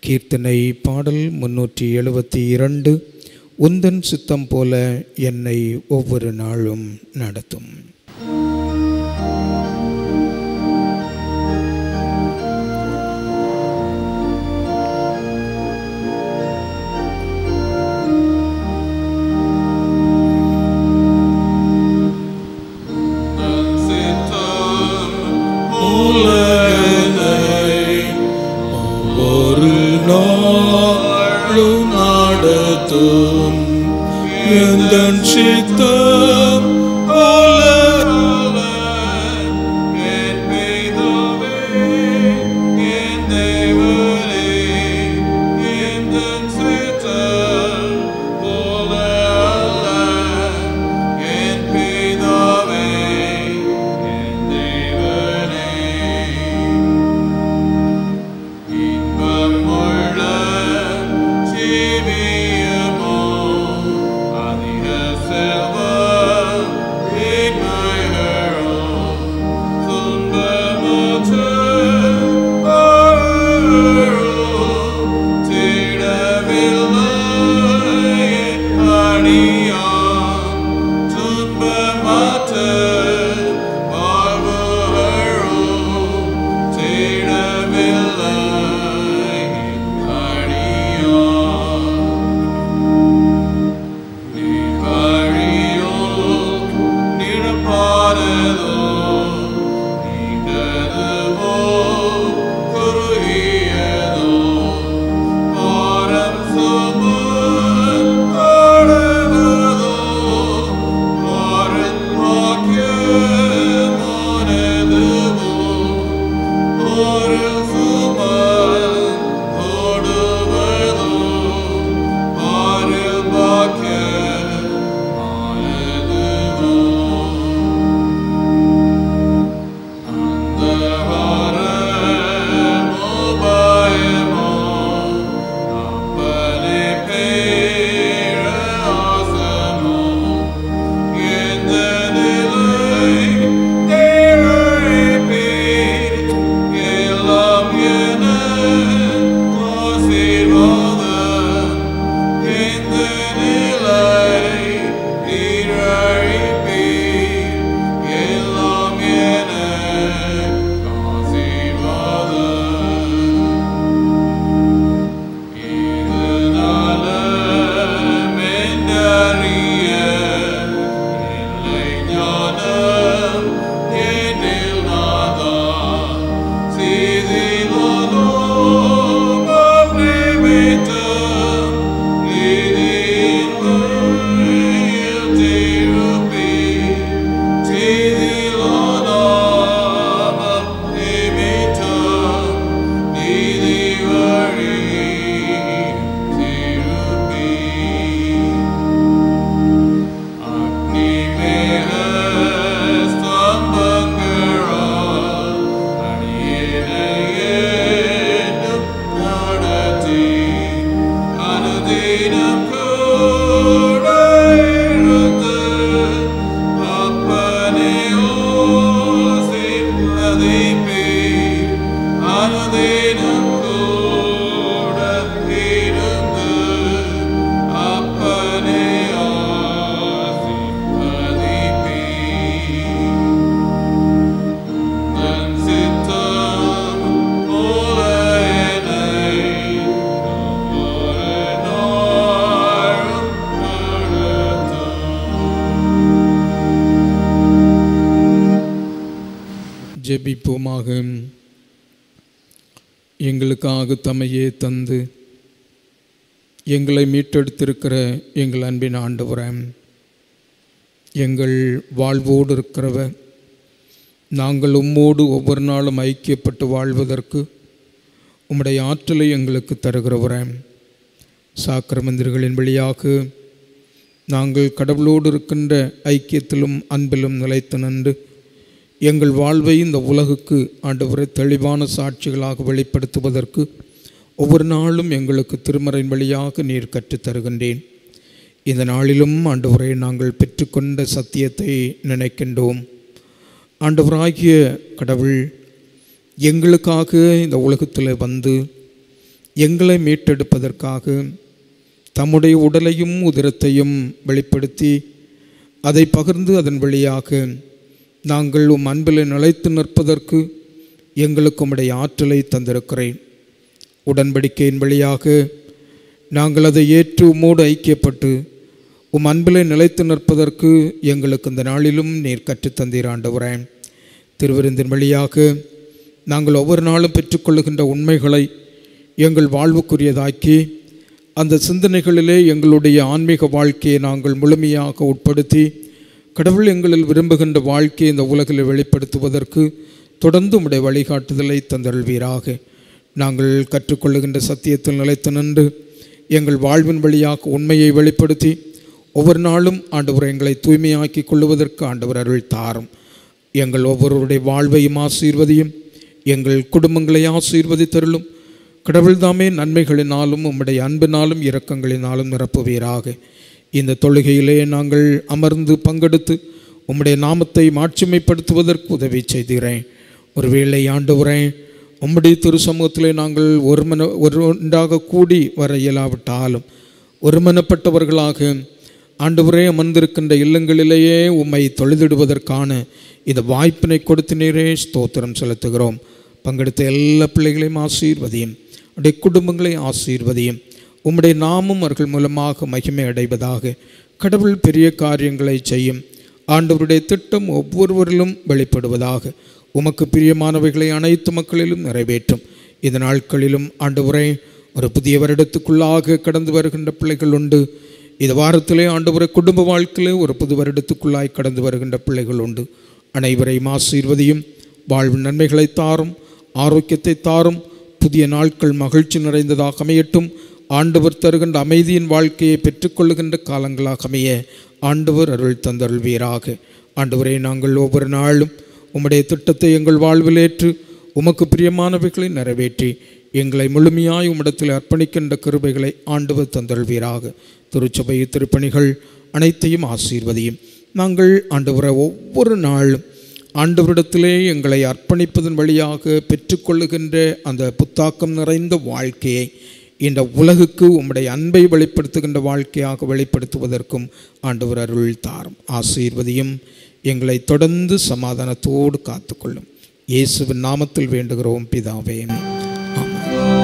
கீர்த்தனை பாடல் முன்னூற்றி எழுபத்தி இரண்டு உந்தன் சுத்தம் போல என்னை ஒவ்வொரு நாளும் நடத்தும் பலியாக தம்மையே தந்து எங்களை மீட்டெடுத்திருக்கிற எங்கள் அன்பின் ஆண்டவரே எங்கள் வாழ்வோடு இருக்கிறவ நாங்கள் உம்மோடு ஒவ்வொரு நாளும் ஐக்கியப்பட்டு வாழ்வதற்கு உம்முடைய ஆற்றலை எங்களுக்கு தருகிறவரே சாக்கர மந்திரிகளின் வழியாக நாங்கள் கடவுளோடு இருக்கின்ற ஐக்கியத்திலும் அன்பிலும் நிலைத்து நின்று எங்கள் வாழ்வை இந்த உலகுக்கு ஆண்டவரை தெளிவான சாட்சிகளாக வெளிப்படுத்துவதற்கு ஒவ்வொரு நாளும் எங்களுக்கு திருமறையின் வழியாக நீர் கற்றுத்தருகின்றேன் இந்த நாளிலும் ஆண்டவரை நாங்கள் பெற்றுக்கொண்ட சத்தியத்தை நினைக்கின்றோம் ஆண்டவராகிய கடவுள் எங்களுக்காக இந்த உலகத்தில் வந்து எங்களை மீட்டெடுப்பதற்காக தம்முடைய உடலையும் உதிரத்தையும் வெளிப்படுத்தி அதை பகிர்ந்து அதன் வழியாக நாங்கள் உம் அன்பில் நிலைத்து நிற்பதற்கு எங்களுக்கு உடைய ஆற்றலை தந்திருக்கிறேன் உடன்படிக்கையின் வழியாக நாங்கள் அதை ஏற்று உம்மோடு ஐக்கியப்பட்டு உம் அன்பிலை நிலைத்து நிற்பதற்கு எங்களுக்கு இந்த நாளிலும் நீர் கற்றுத்தந்தீர் திருவிருந்தின் வழியாக நாங்கள் ஒவ்வொரு நாளும் பெற்றுக்கொள்ளுகின்ற உண்மைகளை எங்கள் வாழ்வுக்குரியதாக்கி அந்த சிந்தனைகளிலே எங்களுடைய ஆன்மீக வாழ்க்கையை நாங்கள் முழுமையாக உட்படுத்தி கடவுள் எங்களில் விரும்புகின்ற வாழ்க்கையை இந்த உலகில் வெளிப்படுத்துவதற்கு தொடர்ந்து உடைய வழிகாட்டுதலை தந்தருள்வீராக நாங்கள் கற்றுக்கொள்ளுகின்ற சத்தியத்தில் நிலைத்து நின்று எங்கள் வாழ்வின் வழியாக உண்மையை வெளிப்படுத்தி ஒவ்வொரு நாளும் ஆண்டவர் எங்களை தூய்மையாக்கி கொள்ளுவதற்கு ஆண்டவர் அருள் தாரும் எங்கள் ஒவ்வொருவருடைய வாழ்வையும் ஆசீர்வதியும் எங்கள் குடும்பங்களை ஆசீர்வதித்தருளும் கடவுள்தாமே நன்மைகளினாலும் உம்முடைய அன்பினாலும் இரக்கங்களினாலும் நிரப்புவீராக இந்த தொழுகையிலே நாங்கள் அமர்ந்து பங்கெடுத்து உம்முடைய நாமத்தை மாட்சிமைப்படுத்துவதற்கு உதவி செய்கிறேன் ஒருவேளை வரேன் உம்முடைய திரு சமூகத்திலே நாங்கள் ஒருமன ஒரு ஒன்றாக கூடி வர இயலாவிட்டாலும் ஒருமனப்பட்டவர்களாக வரே அமர்ந்திருக்கின்ற இல்லங்களிலேயே உம்மை தொழுதிடுவதற்கான இந்த வாய்ப்பினை நீரே ஸ்தோத்திரம் செலுத்துகிறோம் பங்கெடுத்த எல்லா பிள்ளைகளையும் ஆசீர்வதியும் உடைய குடும்பங்களையும் ஆசீர்வதியும் உம்முடைய நாமும் அவர்கள் மூலமாக மகிமை அடைவதாக கடவுள் பெரிய காரியங்களை செய்யும் ஆண்டவருடைய திட்டம் ஒவ்வொருவரிலும் வெளிப்படுவதாக உமக்கு பிரியமானவைகளை அனைத்து மக்களிலும் நிறைவேற்றும் இந்த நாட்களிலும் ஆண்டவரை ஒரு புதிய வருடத்துக்குள்ளாக கடந்து வருகின்ற பிள்ளைகள் உண்டு இது வாரத்திலே ஆண்டவரை குடும்ப வாழ்க்கையிலே ஒரு புது வருடத்துக்குள்ளாய் கடந்து வருகின்ற பிள்ளைகள் உண்டு அனைவரையும் ஆசீர்வதியும் வாழ்வு நன்மைகளை தாரும் ஆரோக்கியத்தை தாரும் புதிய நாட்கள் மகிழ்ச்சி நிறைந்ததாக அமையட்டும் ஆண்டவர் தருகின்ற அமைதியின் வாழ்க்கையை பெற்றுக்கொள்ளுகின்ற காலங்களாக அமைய ஆண்டவர் அருள் தந்தருள்வீராக ஆண்டவரை நாங்கள் ஒவ்வொரு நாளும் உம்முடைய திட்டத்தை எங்கள் வாழ்வில் ஏற்று உமக்கு பிரியமானவைகளை நிறைவேற்றி எங்களை முழுமையாய் உம்மிடத்தில் அர்ப்பணிக்கின்ற கிருபைகளை ஆண்டவர் தந்தருள்வீராக திருச்சபை திருப்பணிகள் அனைத்தையும் ஆசீர்வதியும் நாங்கள் ஆண்டவரை ஒவ்வொரு நாளும் ஆண்டவரிடத்திலே எங்களை அர்ப்பணிப்பதன் வழியாக பெற்றுக்கொள்ளுகின்ற அந்த புத்தாக்கம் நிறைந்த வாழ்க்கையை இந்த உலகுக்கு உம்முடைய அன்பை வெளிப்படுத்துகின்ற வாழ்க்கையாக வெளிப்படுத்துவதற்கும் ஆண்டவர் அருள் தாரும் ஆசீர்வதியும் எங்களை தொடர்ந்து சமாதானத்தோடு காத்துக்கொள்ளும் இயேசுவின் நாமத்தில் வேண்டுகிறோம் பிதாவே ஆமாம்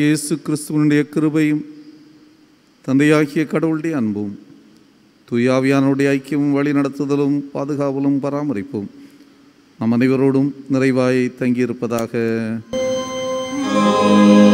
இயேசு கிறிஸ்துவனுடைய கிருபையும் தந்தையாகிய கடவுளுடைய அன்பும் துயாவியானுடைய ஐக்கியமும் வழி நடத்துதலும் பாதுகாவலும் பராமரிப்பும் நம் அனைவரோடும் நிறைவாய் தங்கியிருப்பதாக Oh